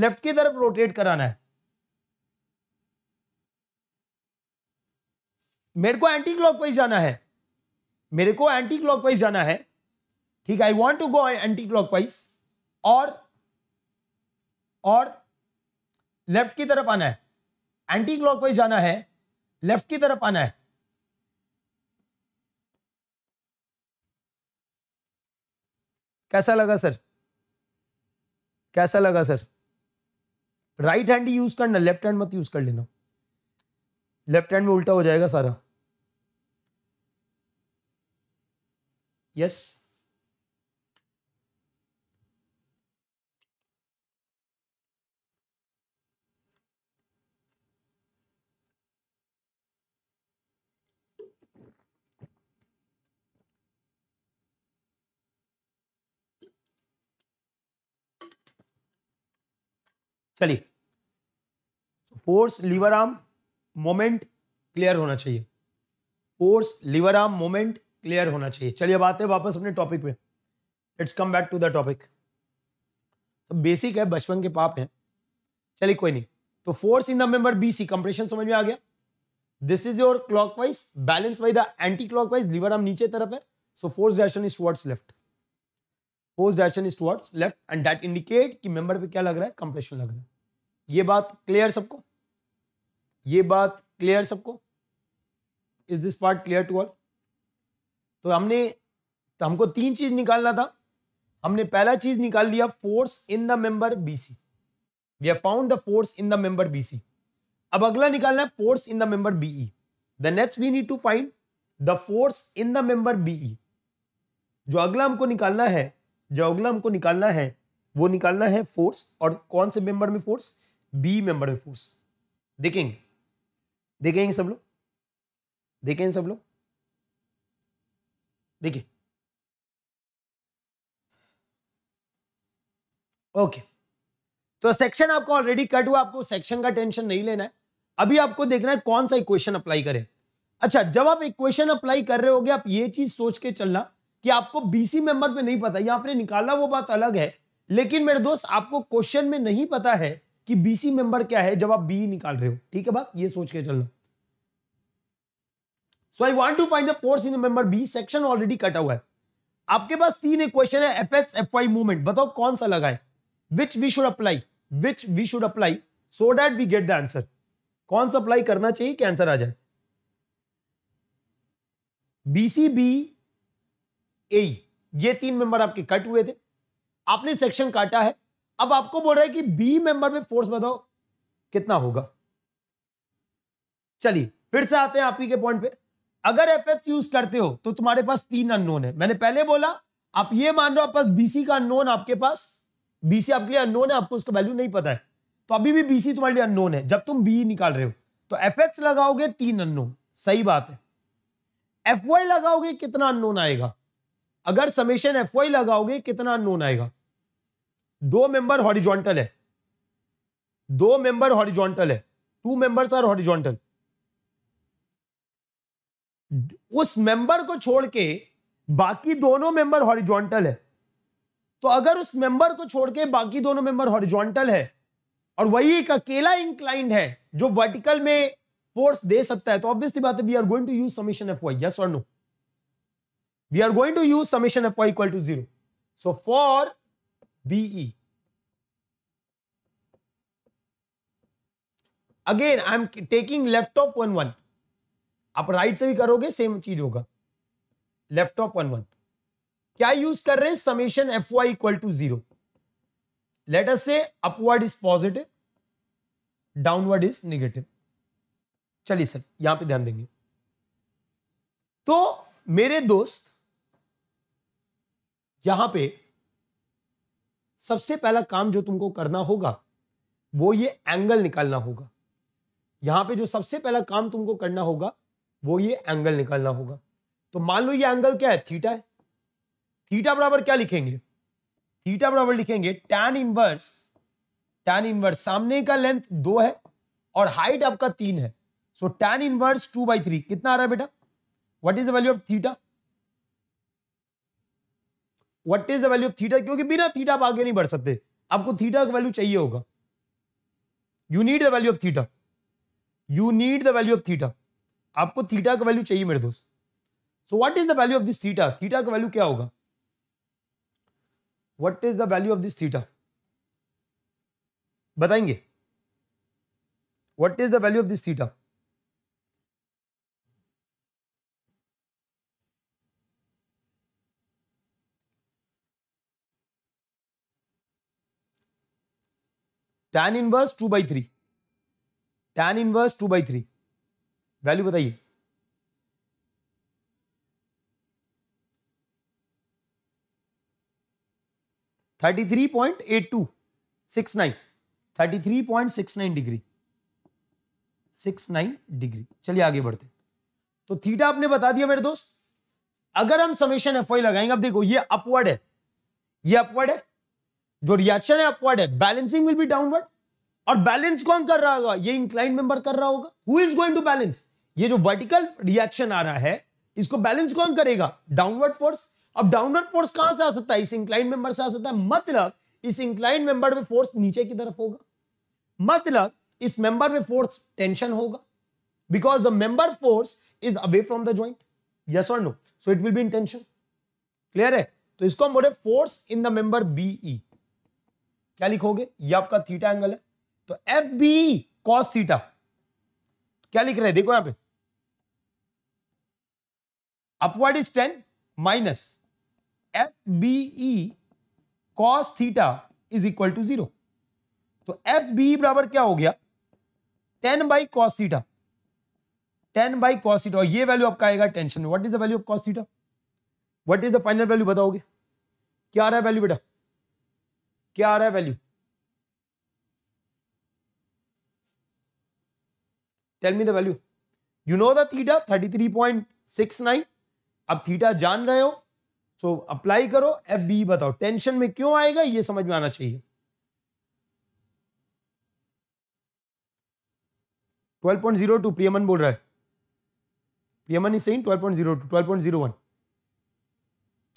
लेफ्ट की तरफ रोटेट कराना है मेरे को एंटी क्लॉकवाइज जाना है मेरे को एंटी क्लॉकवाइज जाना है ठीक I want to go anti clockwise और और लेफ्ट की तरफ आना है एंटी क्लॉकवाइज जाना है लेफ्ट की तरफ आना है कैसा लगा सर कैसा लगा सर राइट हैंड ही यूज करना लेफ्ट हैंड मत यूज कर लेना लेफ्ट हैंड में उल्टा हो जाएगा सारा यस yes. चलिए force lever arm moment clear होना चाहिए force lever arm moment clear होना चाहिए चलिए अब आते हैं वापस अपने टॉपिक पे let's come back to the topic तो बेसिक है बचपन के पाप है चलिए कोई नहीं तो force in the member BC compression समझ में आ गया this is your clockwise balance by the anti clockwise lever arm नीचे तरफ है so force direction is towards left force direction is towards left and that indicate कि member पे क्या लग रहा है कंप्रेशन लग रहा है ये बात क्लियर सबको ये बात क्लियर सबको is this part clear to all तो हमने तो हमको तीन चीज निकालना था हमने पहला चीज निकाल लिया force in the member BC we have found the force in the member BC अब अगला निकालना है force in the member BE the next we need to find the force in the member BE जो अगला हमको निकालना है जो अगला हमको निकालना है वो निकालना है फोर्स और कौन से मेंबर में फोर्स बी मेंबर में फोर्स देखेंगे देखेंगे सब लोग देखेंगे सब लोग देखिए ओके तो सेक्शन आपका ऑलरेडी कट हुआ आपको सेक्शन का टेंशन नहीं लेना है अभी आपको देखना है कौन सा इक्वेशन अप्लाई करें अच्छा जब आप इक्वेशन अप्लाई कर रहे होगे आप ये चीज सोच के चलना कि आपको बीसी मेंबर में नहीं पता ये आपने निकाला वो बात अलग है लेकिन मेरे दोस्त आपको क्वेश्चन में नहीं पता है कि बीसी मेंबर क्या है जब आप बी e निकाल रहे हो ठीक है बात ये सोच के चलना so I want to find the force in member B section already कटा हुआ है आपके पास तीन क्वेश्चन है F X F Y movement बताओ कौन सा लगाए which we should apply which we should apply so that we get the answer कौन सा अप्लाई करना चाहिए कि आंसर आ जाए बीसी बी ए ये तीन मेंबर आपके कट हुए थे आपने सेक्शन काटा है अब आपको बोल रहा है कि बी मेंबर में फोर्स बताओ कितना होगा चलिए फिर से आते हैं आप ही के पॉइंट पे अगर एफ यूज करते हो तो तुम्हारे पास तीन अननोन है मैंने पहले बोला आप ये मान रहे हो आप पास बीसी का अननोन आपके पास बीसी आपके लिए अननोन है आपको उसका वैल्यू नहीं पता है तो अभी भी बीसी तुम्हारे लिए अननोन है जब तुम बी निकाल रहे हो तो एफ लगाओगे तीन अननोन सही बात है एफ लगाओगे कितना अननोन आएगा अगर समेशन एफ लगाओगे कितना अननोन आएगा दो मेंबर हॉरिजॉन्टल है दो मेंबर हॉरिजॉन्टल है टू मेंबर्स आर हॉरिजॉन्टल उस मेंबर को छोड़ के बाकी दोनों मेंबर हॉरिजॉन्टल है तो अगर उस मेंबर को छोड़ के बाकी दोनों मेंबर हॉरिजॉन्टल है और वही एक अकेला इंक्लाइंड है जो वर्टिकल में फोर्स दे सकता है तो ऑब्वियसली बात है we are going to use summation F Y yes और no we are going to use summation F Y equal to zero so for BE. Again I am taking left of one one आप right से भी करोगे same चीज होगा left one one क्या use कर रहे हैं summation F Y equal to zero let us say upward is positive downward is negative चलिए सर यहां पे ध्यान देंगे तो मेरे दोस्त यहां पे सबसे पहला काम जो तुमको करना होगा वो ये एंगल निकालना होगा यहां पे जो सबसे पहला काम तुमको करना होगा वो ये एंगल निकालना होगा तो मान लो ये एंगल क्या है थीटा है थीटा बराबर क्या लिखेंगे थीटा बराबर लिखेंगे टैन इनवर्स टैन इनवर्स सामने का लेंथ दो है और हाइट आपका तीन है so tan inverse two by three कितना आ रहा है बेटा what is the value of theta what is the value of theta क्योंकि बिना थीटा आप आगे नहीं बढ़ सकते आपको थीटा का वैल्यू चाहिए होगा you need the value of theta you need the value of theta आपको थीटा का वैल्यू चाहिए मेरे दोस्त so what is the value of this theta theta का वैल्यू क्या होगा what is the value of this theta बताएंगे what is the value of this theta tan inverse two by three tan inverse two by three value बताइए thirty three point eight two six nine thirty three point six nine degree six nine degree चलिए आगे बढ़ते तो theta आपने बता दिया मेरे दोस्त अगर हम समेशन एफ लगाएंगे अब देखो ये अपवर्ड है ये अपवर्ड है जो रिएक्शन है अपवर्ड है बैलेंसिंग विल बी डाउनवर्ड और बैलेंस कौन कर रहा होगा ये इंक्लाइन मेंबर कर रहा होगा who is going to balance ये जो वर्टिकल रिएक्शन आ रहा है इसको बैलेंस कौन करेगा डाउनवर्ड फोर्स अब डाउनवर्ड फोर्स कहां से आ सकता है इस इंक्लाइन मेंबर से आ सकता है मतलब इस इंक्लाइन मेंबर में फोर्स नीचे की तरफ होगा मतलब इस मेंबर में फोर्स टेंशन होगा because the member force is away from the joint yes और no so it will be in tension clear hai to isko hum bole force in the member be क्या लिखोगे ये आपका theta angle है तो F B cos theta क्या लिख रहे हैं देखो यहां पे upward is ten minus F B E cos theta is equal to zero तो एफ बी बराबर क्या हो गया ten by cos theta ten by cos theta और ये वैल्यू आपका आएगा टेंशन में what is the value of cos theta what is the final value बताओगे क्या आ रहा है वैल्यू बेटा क्या आ रहा है value tell me the value you know the theta 33.69 अब थीटा जान रहे हो सो अप्लाई करो एफ बी e बताओ टेंशन में क्यों आएगा ये समझ में आना चाहिए 12.02 प्रियमन बोल रहा है प्रियमन इज सेइंग 12.02 12.01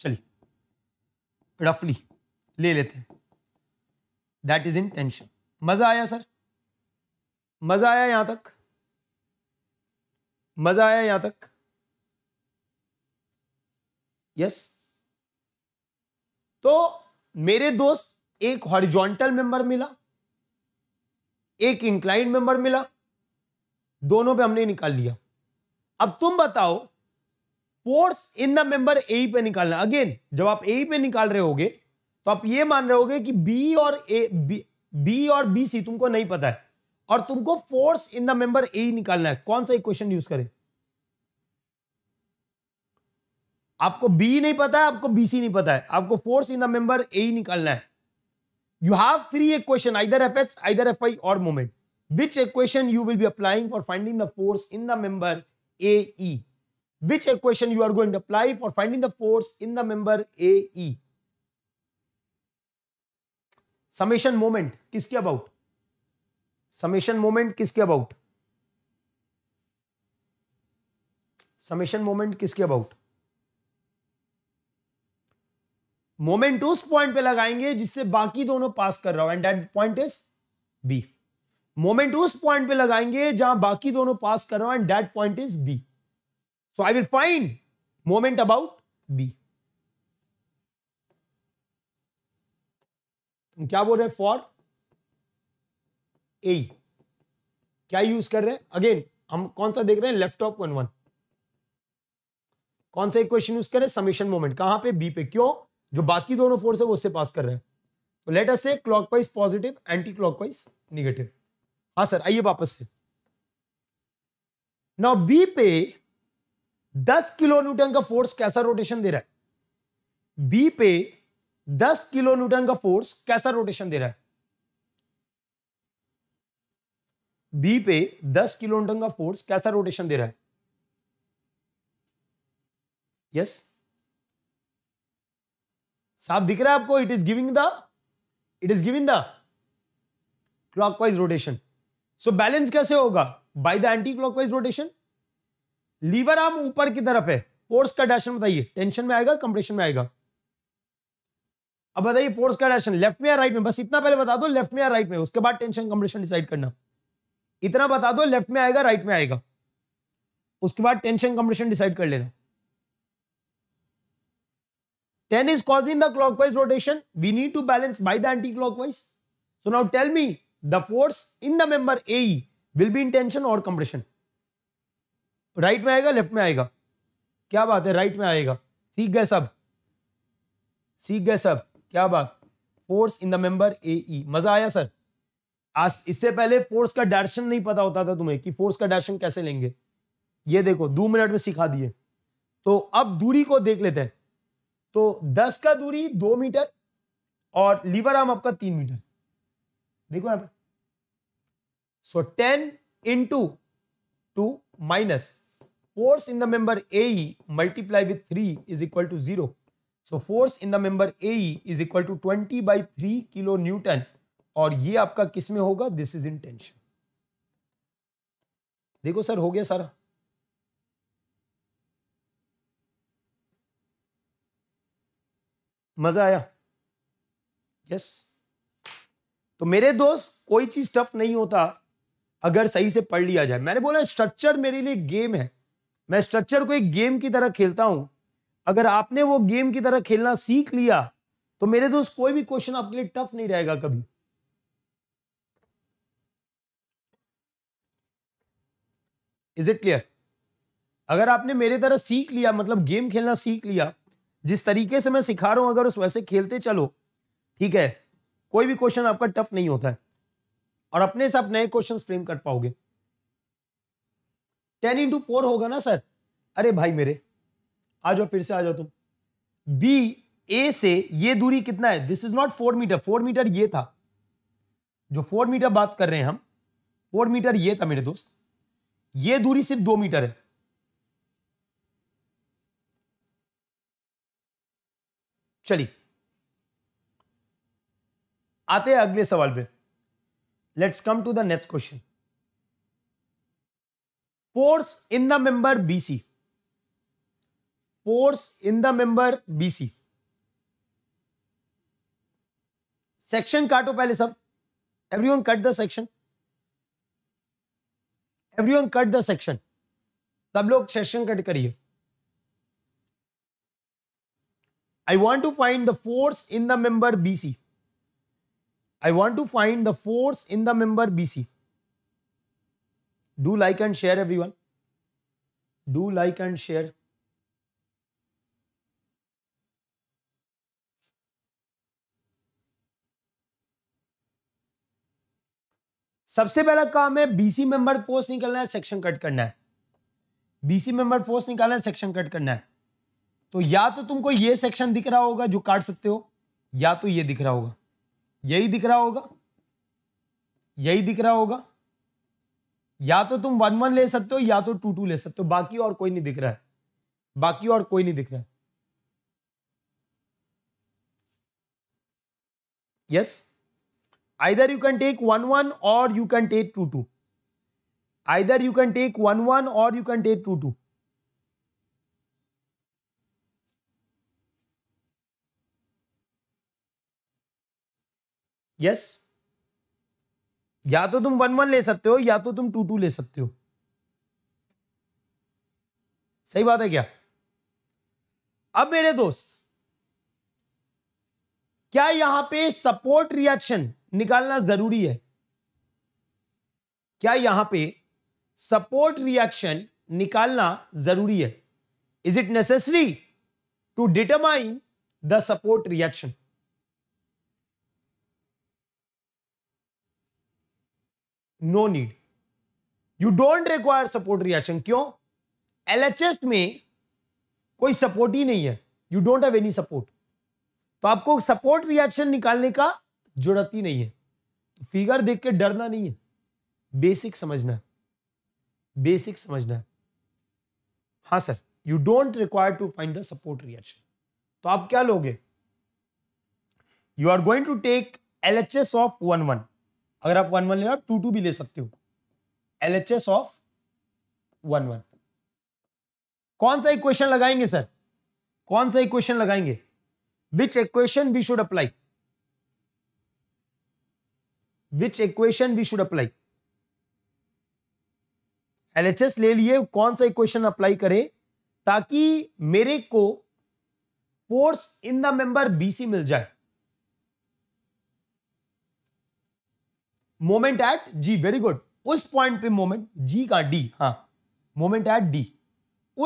चलिए रफली ले लेते हैं दैट इज इन टेंशन मजा आया सर मजा आया यहां तक मजा आया यहां तक यस तो मेरे दोस्त एक हॉरिजॉन्टल मेंबर मिला एक इंक्लाइंड मेंबर मिला दोनों पे हमने निकाल लिया अब तुम बताओ force in the member A पे निकालना अगेन जब आप ए पे निकाल रहे होगे तो आप ये मान रहे होगे कि बी और ए बी और बी सी तुमको नहीं पता है और तुमको force in the member A निकालना है कौन सा इक्वेशन यूज करें आपको बी नहीं पता है आपको बीसी नहीं पता है आपको force in the member A निकालना है you have three equation either F X either F I और moment which equation you will be applying for finding the force in the member AE. Which equation you are going apply for finding the force in the member A AE. Summation moment किसके about summation moment किसके about summation moment किसके about moment उस point पे लगाएंगे जिससे बाकी दोनों pass कर रहा हो and that point is B moment उस पॉइंट पे लगाएंगे जहां बाकी दोनों पास कर रहा हो and that point is B so I will find moment about B तुम क्या बोल रहे हैं फॉर ए क्या यूज कर रहे हैं अगेन हम कौन सा देख रहे हैं लेफ्ट ऑफ वन वन कौन सा इक्वेशन यूज कर रहे हैं समीशन मोमेंट कहां पे बी पे क्यों जो बाकी दोनों फोर्स है वो उससे पास कर रहे हैं तो let us say clockwise positive anti clockwise negative हाँ सर आइए वापस से नाउ बी पे 10 किलो न्यूटन का फोर्स कैसा रोटेशन दे रहा है बी पे दस किलो न्यूटन का फोर्स कैसा रोटेशन दे रहा है बी पे दस किलो न्यूटन का फोर्स कैसा रोटेशन दे रहा है यस साफ दिख रहा है आपको it is giving the it is giving the clockwise rotation so balance कैसे होगा by the anti clockwise rotation lever arm ऊपर की तरफ है फोर्स का डायरेक्शन बताइए टेंशन में आएगा कंप्रेशन में आएगा अब बताइए फोर्स का डायरेक्शन लेफ्ट में या राइट में बस इतना पहले बता दो लेफ्ट में या राइट में उसके बाद टेंशन कंप्रेशन डिसाइड करना इतना बता दो लेफ्ट में आएगा राइट में आएगा उसके बाद टेंशन कंप्रेशन डिसाइड कर लेना ten is causing the clockwise rotation we need to balance by the anti clockwise so now tell me the force in the member A will be in tension और compression right में आएगा left में आएगा क्या बात है right में आएगा सीख गए सब सीख गए सब क्या बात force in the member A E मजा आया सर आज इससे पहले फोर्स का डायरेक्शन नहीं पता होता था तुम्हें कि फोर्स का डायरेक्शन कैसे लेंगे ये देखो दो मिनट में सिखा दिए तो अब दूरी को देख लेते हैं तो दस का दूरी दो मीटर और लीवर आर्म आपका तीन मीटर देखो यहां पर so ten into two minus force in the member A multiply with three is equal to zero so force in the member A is equal to twenty by three kilo newton और ये आपका किस में होगा this is in tension देखो sir हो गया सारा मजा आया यस तो मेरे दोस्त कोई चीज टफ नहीं होता अगर सही से पढ़ लिया जाए मैंने बोला स्ट्रक्चर मेरे लिए गेम है मैं स्ट्रक्चर को एक गेम की तरह खेलता हूं अगर आपने वो गेम की तरह खेलना सीख लिया तो मेरे दोस्त कोई भी क्वेश्चन आपके लिए टफ नहीं रहेगा कभी इज इट क्लियर अगर आपने मेरे तरह सीख लिया मतलब गेम खेलना सीख लिया जिस तरीके से मैं सिखा रहा हूं अगर उस वैसे खेलते चलो ठीक है कोई भी क्वेश्चन आपका टफ नहीं होता है और अपने से आप नए क्वेश्चन फ्रेम कर पाओगे टेन इंटू फोर होगा ना सर अरे भाई मेरे आ जाओ फिर से आ जाओ तुम बी ए से ये दूरी कितना है this is not four meter four meter ये था जो फोर मीटर बात कर रहे हैं हम फोर मीटर ये था मेरे दोस्त ये दूरी सिर्फ दो मीटर है चलिए आते हैं अगले सवाल पे let's come to the next question force in the member BC force in the member BC. Section काटो पहले सब everyone cut the section everyone cut the section सब लोग सेक्शन कट करिए I want to find the force in the member BC. I want to find the force in the member BC. Do like and share everyone. Do like and share. सबसे पहला काम है BC member force निकालना है section cut करना है BC member force निकालना है सेक्शन कट करना है तो या तो तुमको ये सेक्शन दिख रहा होगा जो काट सकते हो या तो ये दिख रहा होगा यही दिख रहा होगा यही दिख रहा होगा या तो तुम वन वन ले सकते हो या तो टू टू ले सकते हो बाकी और कोई नहीं दिख रहा है बाकी और कोई नहीं दिख रहा है yes yes? either you can take 1 1 or you can take 2 2 either you can take 1 1 or you can take 2 2 yes yes? या तो तुम वन वन ले सकते हो या तो तुम टू टू ले सकते हो सही बात है क्या अब मेरे दोस्त क्या यहां पे सपोर्ट रिएक्शन निकालना जरूरी है क्या यहां पे सपोर्ट रिएक्शन निकालना जरूरी है is it necessary to determine the support reaction no need you don't require support reaction क्यों एलएचएस में कोई सपोर्ट ही नहीं है you don't have any support तो आपको सपोर्ट रिएक्शन निकालने का जरूरत ही नहीं है फिगर देख के डरना नहीं है बेसिक समझना है बेसिक समझना है हाँ sir you don't require to find the support reaction तो आप क्या लोगे you are going to take L H S of one one अगर आप वन वन ले रहे हो टू टू भी ले सकते हो L H S of one one कौन सा इक्वेशन लगाएंगे सर कौन सा इक्वेशन लगाएंगे which equation we should apply which equation we should apply LHS ले लिए कौन सा इक्वेशन अप्लाई करें ताकि मेरे को force in the member BC मिल जाए moment at G very good उस पॉइंट पे मोमेंट जी का डी हाँ मोमेंट एट डी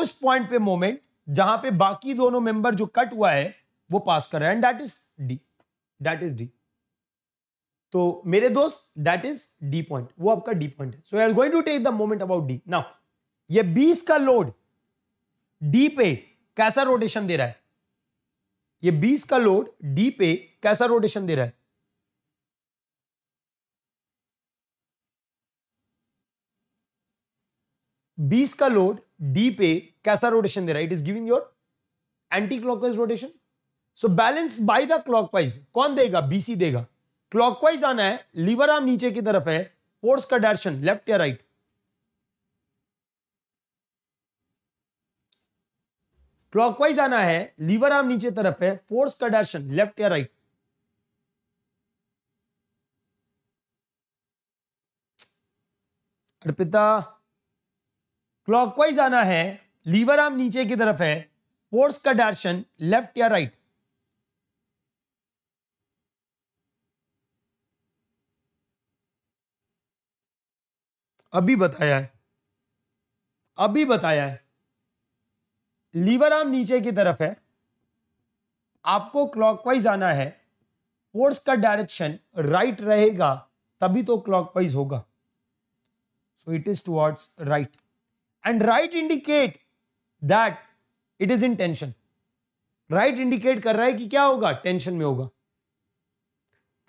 उस पॉइंट पे मोमेंट जहां पे बाकी दोनों मेंबर जो कट हुआ है वो पास कर रहा है and that is D that is D तो मेरे दोस्त दैट इज डी पॉइंट वो आपका डी पॉइंट है so I am going to take the moment about D now ये बीस का लोड डी पे कैसा रोटेशन दे रहा है ये बीस का लोड डी पे कैसा रोटेशन दे रहा है बीस का लोड डी पे कैसा रोटेशन दे रहा है it is giving your anti clockwise rotation so balance by the clockwise कौन देगा बीसी देगा क्लॉकवाइज आना है लीवर आर्म नीचे की तरफ है फोर्स का डायरेक्शन लेफ्ट या राइट क्लॉकवाइज आना है लीवर आर्म नीचे तरफ है फोर्स का डायरेक्शन लेफ्ट या राइट अर्पिता क्लॉकवाइज आना है लीवर आर्म नीचे की तरफ है फोर्स का डायरेक्शन लेफ्ट या राइट अभी बताया है अभी बताया है लीवर आर्म नीचे की तरफ है आपको क्लॉकवाइज आना है फोर्स का डायरेक्शन राइट रहेगा तभी तो क्लॉकवाइज होगा so it is towards right and right indicate that it is in tension right indicate कर रहा है कि क्या होगा टेंशन में होगा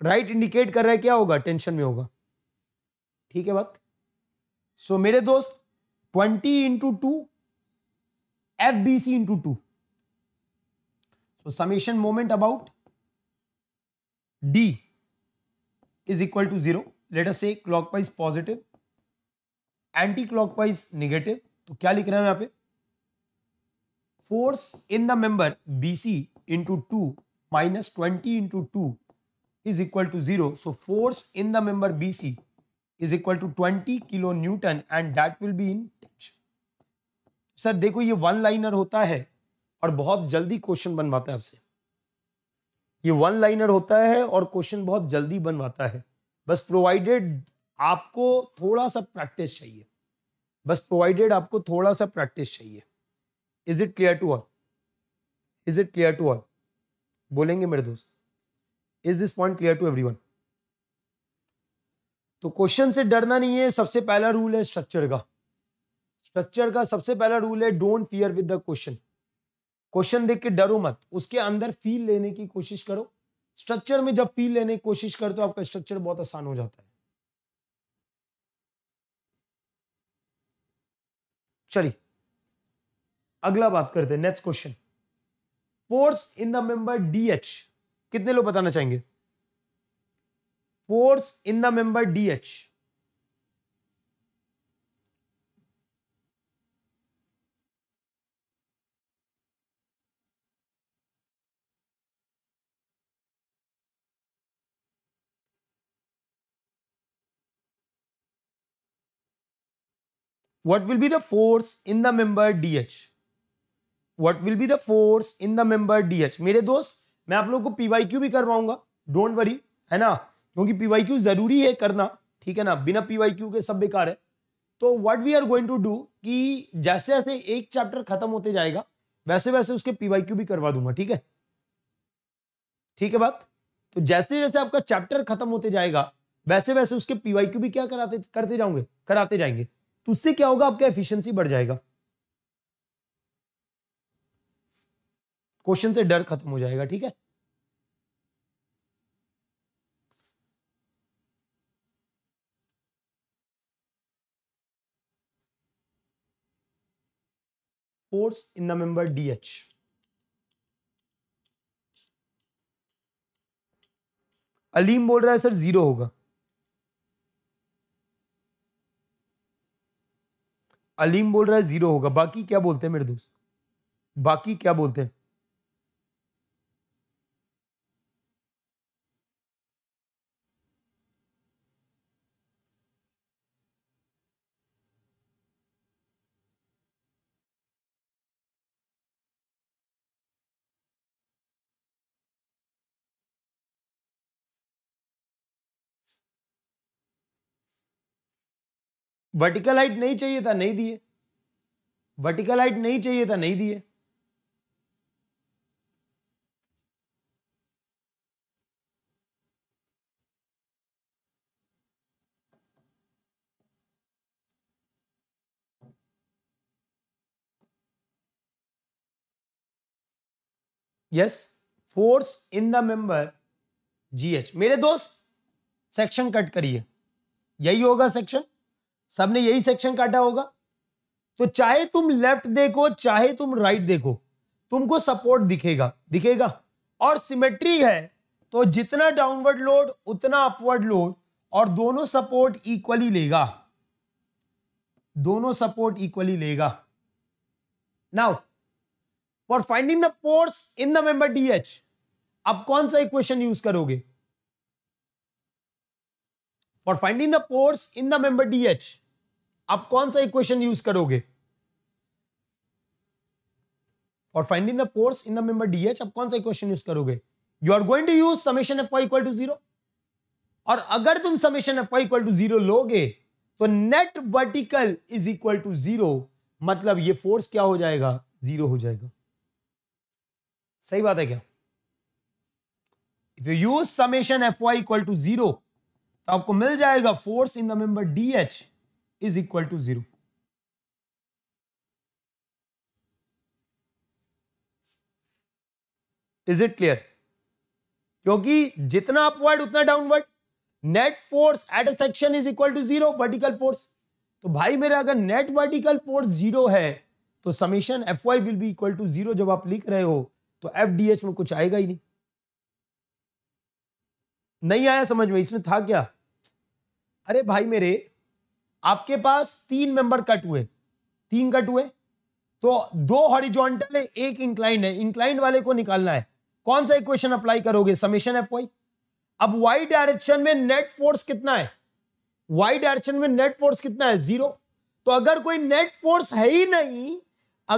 राइट right इंडिकेट कर रहा है क्या होगा टेंशन में होगा ठीक है बात सो so, मेरे दोस्त twenty into two F B C into two so summation moment about D is equal to zero let us say clockwise positive anti clockwise negative तो क्या लिख रहे हैं यहां पर force in the member C into two minus twenty into two is equal to zero so force in the member C is equal to twenty kilo newton and that will be in tension sir देखो ये one liner होता है और बहुत जल्दी question बनवाता है आपसे ये वन लाइनर होता है और क्वेश्चन बहुत जल्दी बनवाता है बस प्रोवाइडेड आपको थोड़ा सा प्रैक्टिस चाहिए बस प्रोवाइडेड आपको थोड़ा सा प्रैक्टिस चाहिए is it clear to all is it clear to all बोलेंगे मेरे दोस्त is this point clear to everyone तो क्वेश्चन से डरना नहीं है सबसे पहला रूल है स्ट्रक्चर का स्ट्रक्चर का सबसे पहला रूल है don't fear with the question question देख के डरो मत उसके अंदर फील लेने की कोशिश करो स्ट्रक्चर में जब फील लेने की कोशिश करते तो आपका स्ट्रक्चर बहुत आसान हो जाता है चलिए अगला बात करते हैं next question force in the member DH कितने लोग बताना चाहेंगे force in the member DH What will be the force in the member DH? what will be the force in the member dh मेरे दोस्त मैं आप लोग को पीवाईक्यू भी करवाऊंगा डोंट वरी है ना क्योंकि क्यू जरूरी है करना ठीक है ना बिना क्यू के सब बेकार है तो what we are going to do कि जैसे जैसे एक चैप्टर खत्म होते जाएगा वैसे वैसे उसके क्यू भी करवा दूंगा ठीक है ठीक है बात तो जैसे जैसे आपका चैप्टर खत्म होते जाएगा वैसे वैसे उसके क्यू भी क्या कराते करते जाओगे कराते जाएंगे तो उससे क्या होगा आपका एफिशिएंसी बढ़ जाएगा क्वेश्चन से डर खत्म हो जाएगा ठीक है इन in the member DH. Aleem बोल रहा है सर जीरो होगा अलीम बोल रहा है जीरो होगा बाकी क्या बोलते हैं मेरे दोस्त बाकी क्या बोलते हैं वर्टिकल हाइट नहीं चाहिए था नहीं दिए वर्टिकल हाइट नहीं चाहिए था नहीं दिए yes force in the member GH मेरे दोस्त सेक्शन कट करिए यही होगा सेक्शन सबने यही सेक्शन काटा होगा तो चाहे तुम लेफ्ट देखो चाहे तुम राइट देखो तुमको सपोर्ट दिखेगा दिखेगा और सिमेट्री है तो जितना डाउनवर्ड लोड उतना अपवर्ड लोड और दोनों सपोर्ट इक्वली लेगा दोनों सपोर्ट इक्वली लेगा now for finding the force in the member DH अब कौन सा इक्वेशन यूज करोगे for finding the force in the member DH आप कौन सा इक्वेशन यूज करोगे for finding the force in the member DH आप कौन सा इक्वेशन यूज करोगे you are going to use summation F equal to zero और अगर तुम summation F equal to zero लोगे तो net vertical is equal to zero मतलब ये फोर्स क्या हो जाएगा जीरो हो जाएगा सही बात है क्या if you use summation F Y equal to zero तो आपको मिल जाएगा force in the member D H is equal to zero is it clear क्योंकि जितना अपवर्ड उतना downward net force at a section is equal to zero vertical force तो भाई मेरा अगर नेट वर्टिकल फोर्स जीरो है तो summation F Y will be equal to zero जब आप लिख रहे हो तो एफ डी एच में कुछ आएगा ही नहीं नहीं आया समझ में इसमें था क्या अरे भाई मेरे आपके पास तीन मेंबर कट हुए तीन कट हुए तो दो हॉरिजॉन्टल है एक इंक्लाइंड है इंक्लाइंड वाले को निकालना है कौन सा इक्वेशन अप्लाई करोगे समेशन एफ वाई अब वाई डायरेक्शन में नेट फोर्स कितना है वाई डायरेक्शन में नेट फोर्स कितना है जीरो तो अगर कोई नेट फोर्स है ही नहीं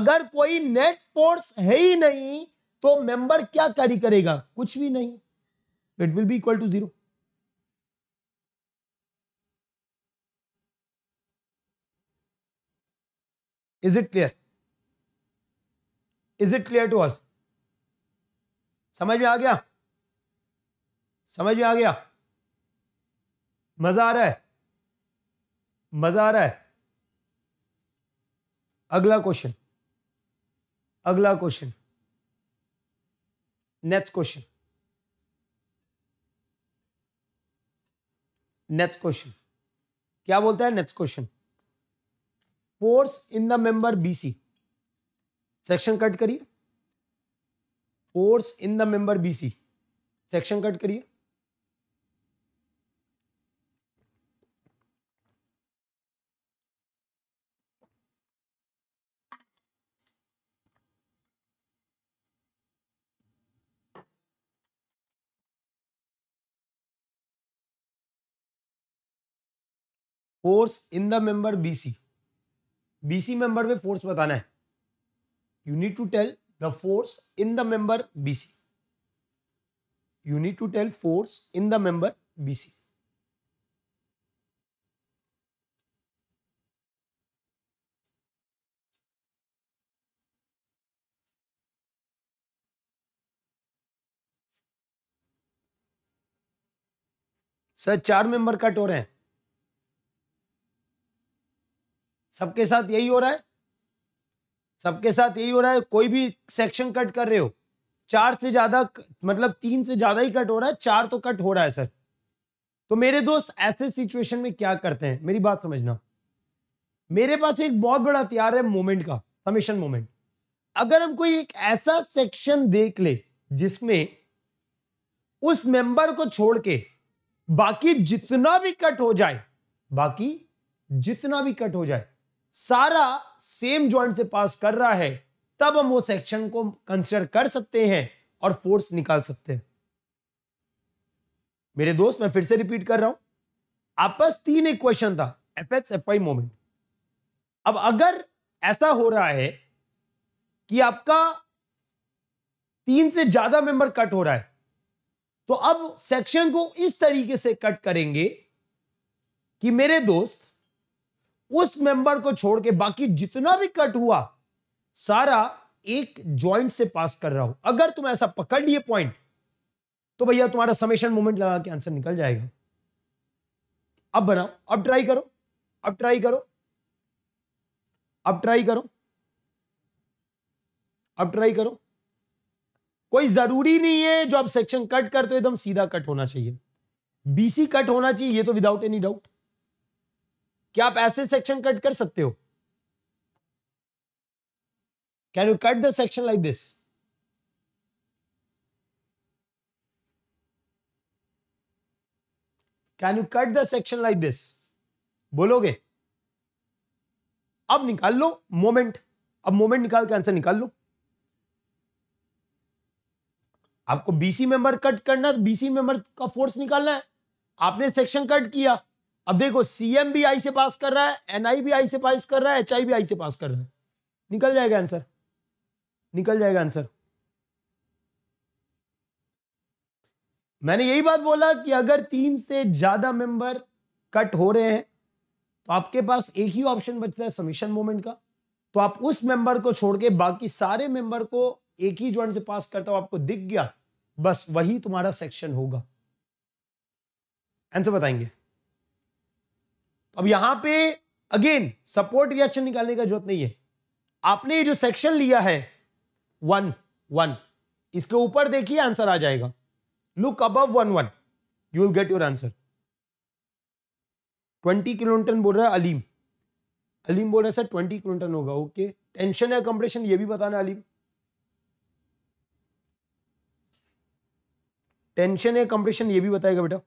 अगर कोई नेट फोर्स है ही नहीं तो मेंबर क्या कैरी करेगा कुछ भी नहीं it will be equal to zero is it clear is it clear to all समझ में आ गया समझ में आ गया मजा आ रहा है मजा आ रहा है अगला क्वेश्चन अगला question next question next question क्या बोलता है next question force in the member BC section cut करिए force in the member BC section cut करिए force in the member BC BC member में फोर्स बताना है you need to tell the force in the member BC you need to tell force in the member BC sir चार member का टोर है सबके साथ यही हो रहा है सबके साथ यही हो रहा है कोई भी सेक्शन कट कर रहे हो चार से ज्यादा मतलब तीन से ज्यादा ही कट हो रहा है चार तो कट हो रहा है सर तो मेरे दोस्त ऐसे सिचुएशन में क्या करते हैं मेरी बात समझना मेरे पास एक बहुत बड़ा हथियार है मोमेंट का समेशन मोमेंट अगर हम कोई एक ऐसा सेक्शन देख ले जिसमें उस मेंबर को छोड़ के बाकी जितना भी कट हो जाए बाकी जितना भी कट हो जाए सारा सेम ज्वाइंट से पास कर रहा है तब हम वो सेक्शन को कंसिडर कर सकते हैं और फोर्स निकाल सकते हैं मेरे दोस्त मैं फिर से रिपीट कर रहा हूं आपस तीन एक क्वेश्चन था F X F Y moment अब अगर ऐसा हो रहा है कि आपका तीन से ज्यादा मेंबर कट हो रहा है तो अब सेक्शन को इस तरीके से कट करेंगे कि मेरे दोस्त उस मेंबर को छोड़ के बाकी जितना भी कट हुआ सारा एक जॉइंट से पास कर रहा हूं अगर तुम ऐसा पकड़ लिए पॉइंट तो भैया तुम्हारा समेशन मोमेंट लगा के आंसर निकल जाएगा अब बनाओ अब ट्राई करो अब ट्राई करो अब ट्राई करो अब ट्राई करो कोई जरूरी नहीं है जो आप सेक्शन कट करते हो एकदम सीधा कट होना चाहिए बीसी कट होना चाहिए ये तो विदाउट एनी डाउट क्या आप ऐसे सेक्शन कट कर सकते हो can you cut the section like this can you cut the section like this बोलोगे अब निकाल लो मोमेंट अब मोमेंट निकाल के आंसर निकाल लो आपको बीसी मेंबर कट करना है तो बीसी मेंबर का फोर्स निकालना है आपने सेक्शन कट किया अब देखो सीएम भी आई से पास कर रहा है एनआई भी आई से पास कर रहा है आई भी आई से पास कर रहा है निकल जाएगा आंसर निकल जाएगा आंसर मैंने यही बात बोला कि अगर तीन से ज्यादा मेंबर कट हो रहे हैं तो आपके पास एक ही ऑप्शन बचता है समीशन मोमेंट का तो आप उस मेंबर को छोड़ के बाकी सारे मेंबर को एक ही ज्वाइंट से पास करता हो आपको दिख गया बस वही तुम्हारा सेक्शन होगा आंसर बताएंगे अब यहां पे अगेन सपोर्ट रिएक्शन निकालने का जरूरत नहीं है आपने ये जो सेक्शन लिया है वन वन इसके ऊपर देखिए आंसर आ जाएगा look above one one you will get your answer twenty kilometre बोल रहा है अलीम अलीम बोल रहा है सर ट्वेंटी किलोमीटर होगा ओके टेंशन या कंप्रेशन ये भी बताना अलीम टेंशन या कंप्रेशन ये भी बताएगा बेटा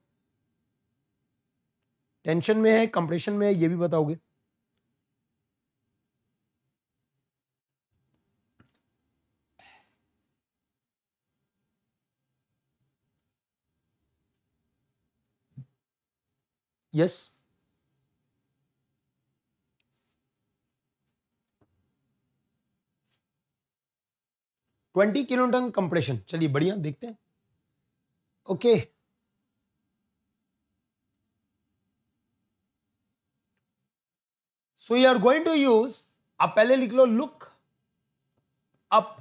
टेंशन में है कंप्रेशन में है ये भी बताओगे यस ट्वेंटी किलोटन कंप्रेशन चलिए बढ़िया देखते हैं okay okay. So you are going to use आप पहले लिख लो look up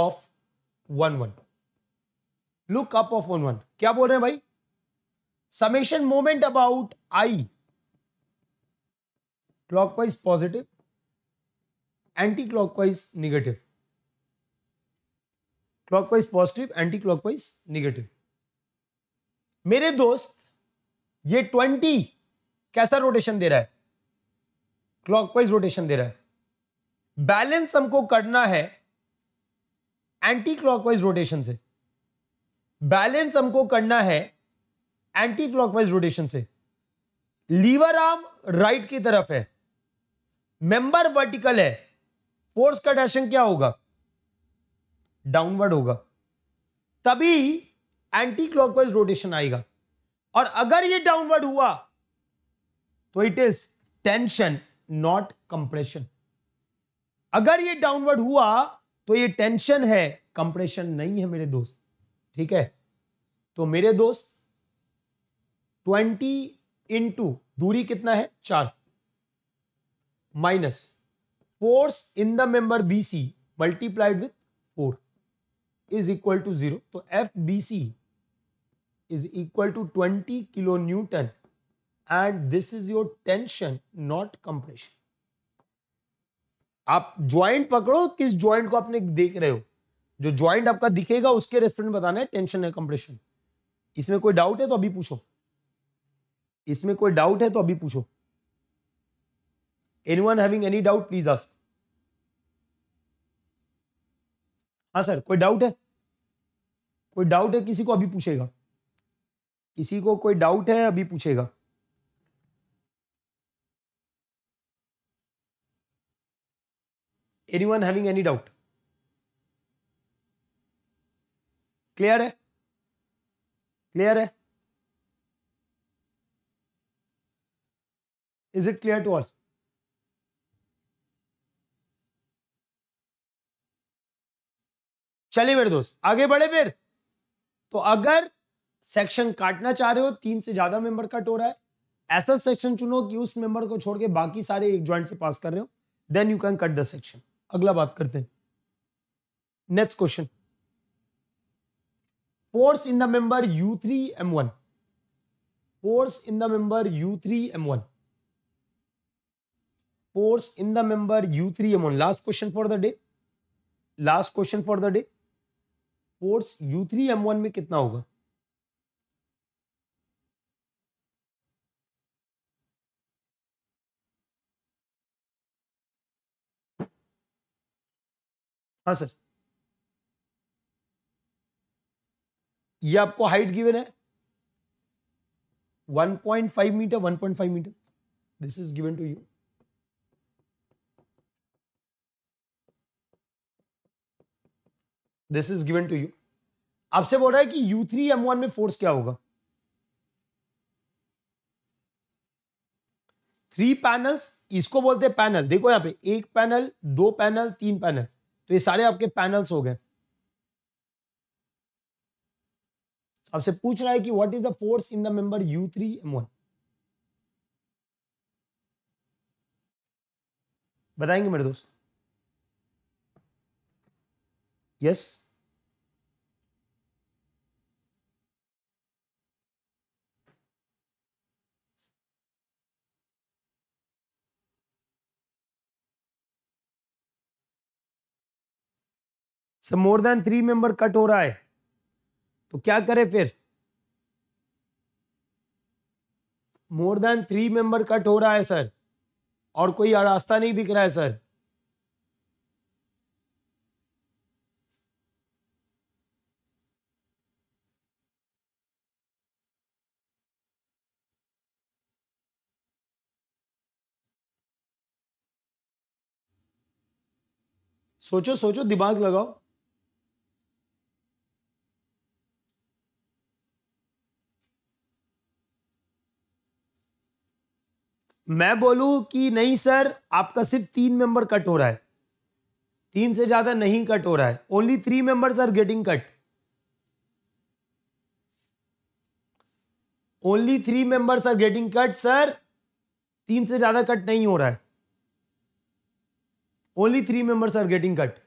of one one look up of one one क्या बोल रहे हैं भाई summation moment about I clockwise positive anti clockwise negative clockwise positive anti clockwise negative मेरे दोस्त ये ट्वेंटी कैसा रोटेशन दे रहा है क्लॉकवाइज रोटेशन दे रहा है बैलेंस हमको करना है एंटी क्लॉकवाइज रोटेशन से बैलेंस हमको करना है एंटी क्लॉकवाइज रोटेशन से लीवर आर्म राइट की तरफ है मेंबर वर्टिकल है फोर्स का डायरेक्शन क्या होगा डाउनवर्ड होगा तभी एंटी क्लॉकवाइज रोटेशन आएगा और अगर ये डाउनवर्ड हुआ तो it is tension not compression अगर ये डाउनवर्ड हुआ तो ये टेंशन है कंप्रेशन नहीं है मेरे दोस्त ठीक है तो मेरे दोस्त ट्वेंटी इंटू दूरी कितना है चार minus force in the member B C multiplied with four is equal to zero तो F B C is equal to twenty kilo newton and this is your tension not compression आप joint पकड़ो किस joint को आपने देख रहे हो जो ज्वाइंट आपका दिखेगा उसके रेस्पेक्ट बताना है टेंशन है कंप्रेशन इसमें कोई डाउट है तो अभी पूछो इसमें कोई डाउट है तो अभी पूछो anyone having any doubt please ask हाँ सर कोई डाउट है कोई डाउट है किसी को अभी पूछेगा किसी को कोई डाउट है अभी पूछेगा anyone having any doubt clear है क्लियर है is it clear to all चलिए मेरे दोस्त आगे बढ़े फिर तो अगर सेक्शन काटना चाह रहे हो तीन से ज्यादा मेंबर कट हो रहा है ऐसा सेक्शन चुनो कि उस मेंबर को छोड़ के बाकी सारे एक ज्वाइंट से पास कर रहे हो then you can cut the section अगला बात करते हैं next question force in the member U three M one force in the member U three M one force in the member U three M one last question for the day last question for the day force U three M one में कितना होगा हाँ sir ये आपको height given है 1.5 metre 1.5 metre this is given to you this is given to you आपसे बोल रहा है कि यू थ्री एम वन में फोर्स क्या होगा थ्री पैनल्स इसको बोलते हैं पैनल देखो यहां पे एक पैनल दो पैनल तीन पैनल तो ये सारे आपके पैनल्स हो गए आपसे पूछ रहा है कि what is the force in the member U three M one बताएंगे मेरे दोस्त यस yes? सब more than three member cut हो रहा है तो क्या करें फिर more than three member cut हो रहा है सर और कोई रास्ता नहीं दिख रहा है सर सोचो सोचो दिमाग लगाओ मैं बोलूं कि नहीं सर आपका सिर्फ तीन मेंबर कट हो रहा है तीन से ज्यादा नहीं कट हो रहा है only three members are getting cut only three members are getting cut sir तीन से ज्यादा कट नहीं हो रहा है only three members are getting cut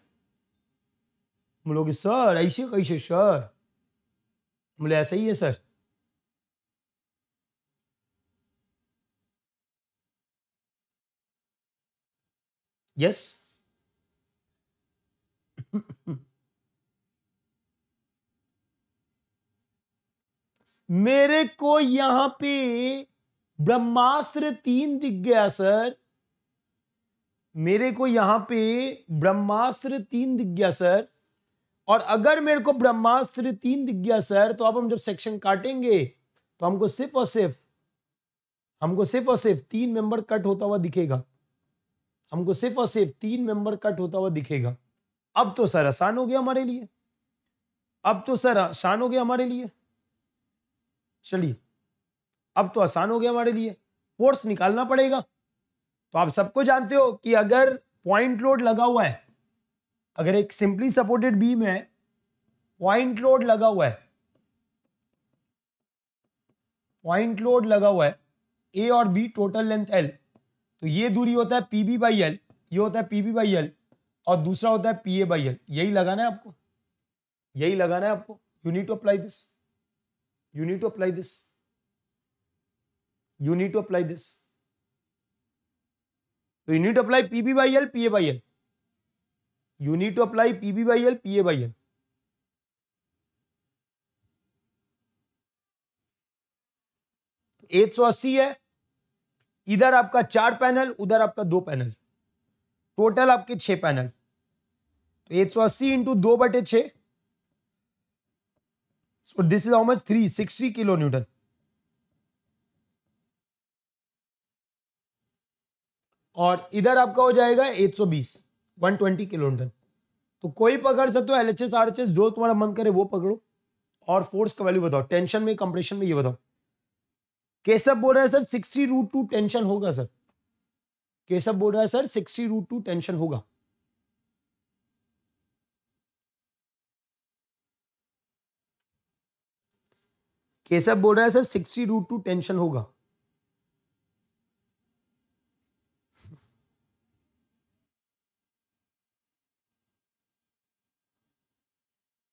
बोलोगे सर ऐसे कैसे सर बोले ऐसा ही है सर Yes? मेरे को यहां पे ब्रह्मास्त्र तीन दिख गया सर मेरे को यहां पे ब्रह्मास्त्र तीन दिख गया सर और अगर मेरे को ब्रह्मास्त्र तीन दिख गया सर तो अब हम जब सेक्शन काटेंगे तो हमको सिर्फ और सिर्फ हमको सिर्फ और सिर्फ तीन मेंबर कट होता हुआ दिखेगा हमको सिर्फ और सिर्फ तीन मेंबर कट होता हुआ दिखेगा अब तो सर आसान हो गया हमारे लिए अब तो सर आसान हो गया हमारे लिए चलिए अब तो आसान हो गया हमारे लिए फोर्स निकालना पड़ेगा तो आप सबको जानते हो कि अगर पॉइंट लोड लगा हुआ है अगर एक सिंपली सपोर्टेड बीम है पॉइंट लोड लगा हुआ है पॉइंट लोड लगा हुआ है ए और बी टोटल लेंथ एल तो ये दूरी होता है पी बी बाई एल ये होता है पी बी बाई एल और दूसरा होता है पी ए बाई एल यही लगाना है आपको यही लगाना है आपको you need to apply this you need to apply this you need to apply this तो you need to apply P B by L P A by L you need to apply P B by L P A by L एक सौ अस्सी है इधर आपका चार panel उधर आपका दो पैनल टोटल आपके छह पैनल तो एक सौ अस्सी इंटू दो बटे छ so this is almost three sixty kilo newton और इधर आपका हो जाएगा 820 वन किलो न्यूटन तो कोई पकड़ सकते हो L H S R H S जो तुम्हारा मन करे वो पकड़ो और फोर्स का वैल्यू बताओ टेंशन में कंप्रेशन में ये बताओ केशव बोल रहा है sir sixty root two tension होगा सर केशव बोल रहा है sir sixty root two tension होगा केशव बोल रहा है sir sixty root two tension होगा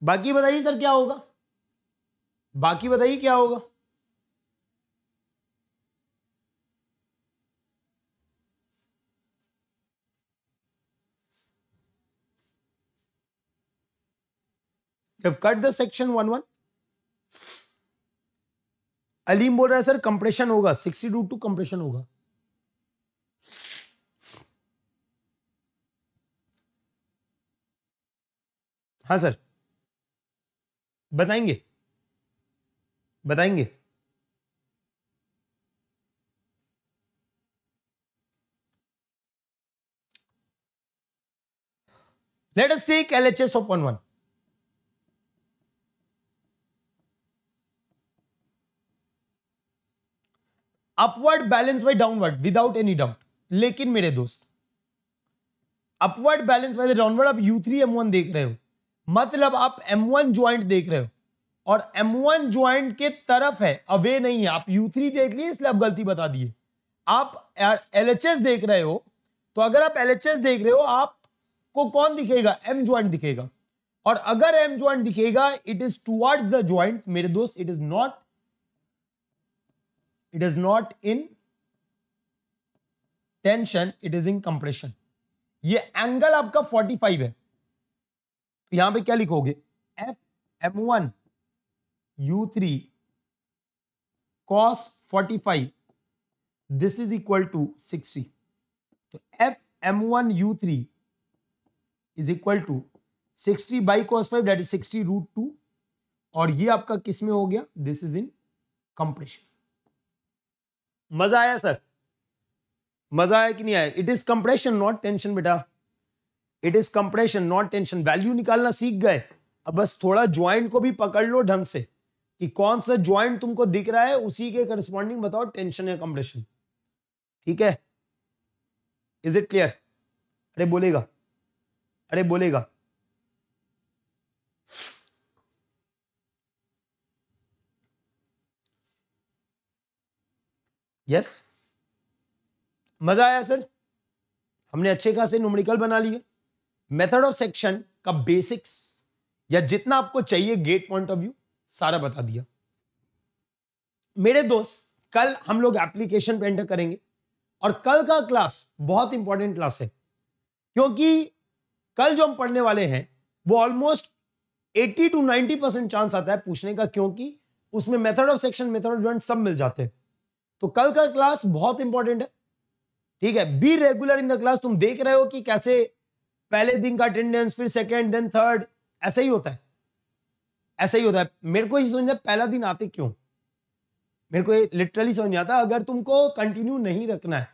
बाकी बताइए सर क्या होगा बाकी बताइए क्या होगा have cut the section one one Aleem बोल रहा है सर कंप्रेशन होगा सिक्सटी टू टू कंप्रेशन होगा हाँ सर बताएंगे बताएंगे let us take LHS of one one upward balance by downward without any doubt लेकिन मेरे दोस्त अपवर्ड बैलेंस बाय डाउनवर्ड आप यू थ्री एम वन देख रहे हो मतलब आप एम वन ज्वाइंट देख रहे हो और एम वन ज्वाइंट के तरफ है अवे नहीं है आप यू थ्री देख लिए इसलिए आप गलती बता दिए आप एल एच एस देख रहे हो तो अगर आप एल एच एस देख रहे हो आपको कौन दिखेगा एम ज्वाइंट दिखेगा और अगर एम ज्वाइंट दिखेगा it is towards the joint मेरे दोस्त it is not it is not in tension it is in compression ये एंगल आपका 45 है तो यहां पे क्या लिखोगे F M one U three cos forty five this is equal to sixty तो F M one U three is equal to sixty by cos five that is sixty root two और ये आपका किसमें हो गया दिस इज इन कंप्रेशन मजा आया sir मजा आया कि नहीं आया it is compression not tension बेटा it is compression not tension value निकालना सीख गए अब बस थोड़ा ज्वाइंट को भी पकड़ लो ढंग से कि कौन सा ज्वाइंट तुमको दिख रहा है उसी के करस्पॉन्डिंग बताओ टेंशन या कंप्रेशन ठीक है इज इट क्लियर अरे बोलेगा अरे बोलेगा यस मजा आया सर हमने अच्छे खासे नुमरिकल बना लिए मेथड ऑफ सेक्शन का बेसिक्स या जितना आपको चाहिए गेट पॉइंट ऑफ व्यू सारा बता दिया मेरे दोस्त कल हम लोग एप्लीकेशन पे एंटर करेंगे और कल का क्लास बहुत इंपॉर्टेंट क्लास है क्योंकि कल जो हम पढ़ने वाले हैं वो ऑलमोस्ट 80 टू 90 परसेंट चांस आता है पूछने का क्योंकि उसमें method of section method of joint सब मिल जाते हैं तो कल का क्लास बहुत इंपॉर्टेंट है ठीक है be regular in the class तुम देख रहे हो कि कैसे पहले दिन का अटेंडेंस फिर सेकेंड देन थर्ड ऐसा ही होता है ऐसा ही होता है मेरे को ये में पहला दिन आते क्यों मेरे को ये लिटरली समझ आता अगर तुमको कंटिन्यू नहीं रखना है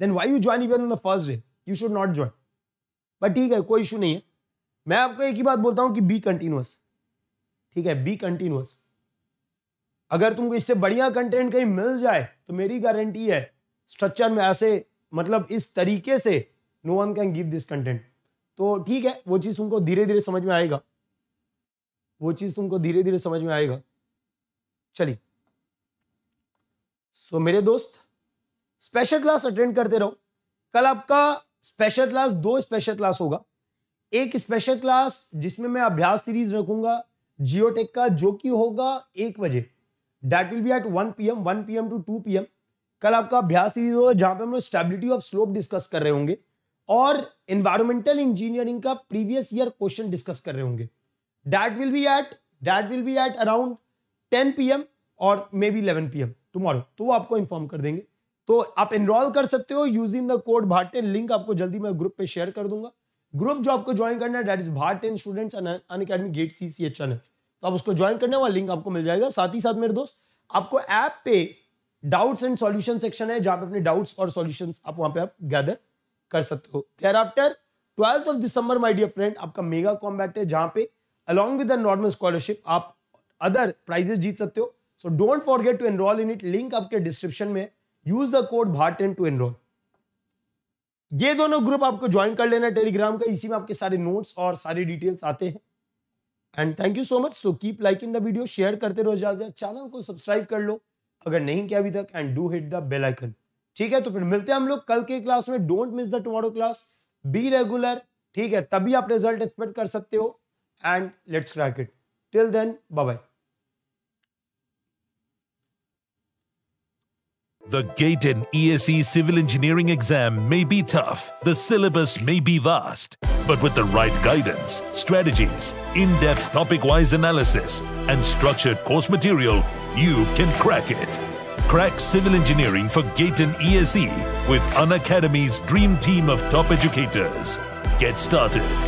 then why you join even on the first day you should not join but ठीक है कोई इशू नहीं है मैं आपको एक ही बात बोलता हूँ कि बी कंटिन्यूस ठीक है बी कंटिन्यूस अगर तुमको इससे बढ़िया कंटेंट कहीं मिल जाए तो मेरी गारंटी है स्ट्रक्चर में ऐसे मतलब इस तरीके से no one can give this content तो ठीक है वो चीज़ तुमको धीरे धीरे समझ में आएगा वो चीज़ तुमको धीरे धीरे समझ में आएगा चलिए सो so, मेरे दोस्त स्पेशल क्लास अटेंड करते रहो कल आपका स्पेशल क्लास दो स्पेशल क्लास होगा एक स्पेशल क्लास जिसमें मैं अभ्यास सीरीज रखूंगा जियोटेक का जो कि होगा एक बजे that will be at 1 PM 1 PM to 2 PM कल आपका अभ्यास सीरीज होगा जहां पे हम लोग स्टेबिलिटी ऑफ स्लोप डिस्कस कर रहे होंगे और एनवायरमेंटल इंजीनियरिंग का प्रीवियस ईयर क्वेश्चन डिस्कस कर रहे होंगे that will be at that will be at around ten PM और maybe eleven PM tomorrow तो वो आपको इन्फॉर्म कर देंगे तो आप इनरोल कर सकते हो यूजिंग द कोड भारटेन लिंक आपको जल्दी मैं ग्रुप पे शेयर कर दूंगा ग्रुप जो आपको ज्वाइन करना है that is Bharat students Unacademy GATE C C H N तो आप उसको ज्वाइन करने वाला लिंक आपको मिल जाएगा साथ ही साथ मेरे दोस्त आपको ऐप पे डाउट्स एंड सॉल्यूशन सेक्शन है जहां पे अपने डाउट्स और सॉल्यूशन आप वहां पे आप गैदर कर सकते हो thereafter twelfth of December my dear friend आपका मेगा कॉम्बैक्ट है जहां पे अलॉन्ग विद नॉर्मल स्कॉलरशिप आप अदर प्राइजेस जीत सकते हो so don't forget to enrol in it link आपके डिस्क्रिप्शन में यूज द कोड भार्टेन टू एनरोल ये दोनों ग्रुप आपको ज्वाइन कर लेना टेलीग्राम का इसी में आपके सारे नोट्स और सारी डिटेल्स आते हैं and thank you so much so keep liking the video share करते रहो ज्यादा चैनल को सब्सक्राइब कर लो अगर नहीं किया अभी तक and do hit the bell icon ठीक है तो फिर मिलते हैं हम लोग कल के क्लास में don't miss the tomorrow class be regular ठीक है तभी आप रिजल्ट एक्सपेक्ट कर सकते हो and let's crack it till then bye bye The GATE and ESE civil engineering exam may be tough, the syllabus may be vast, but with the right guidance, strategies, in-depth topic-wise analysis, and structured course material, you can crack it. Crack civil engineering for GATE and ESE with Unacademy's dream team of top educators. Get started.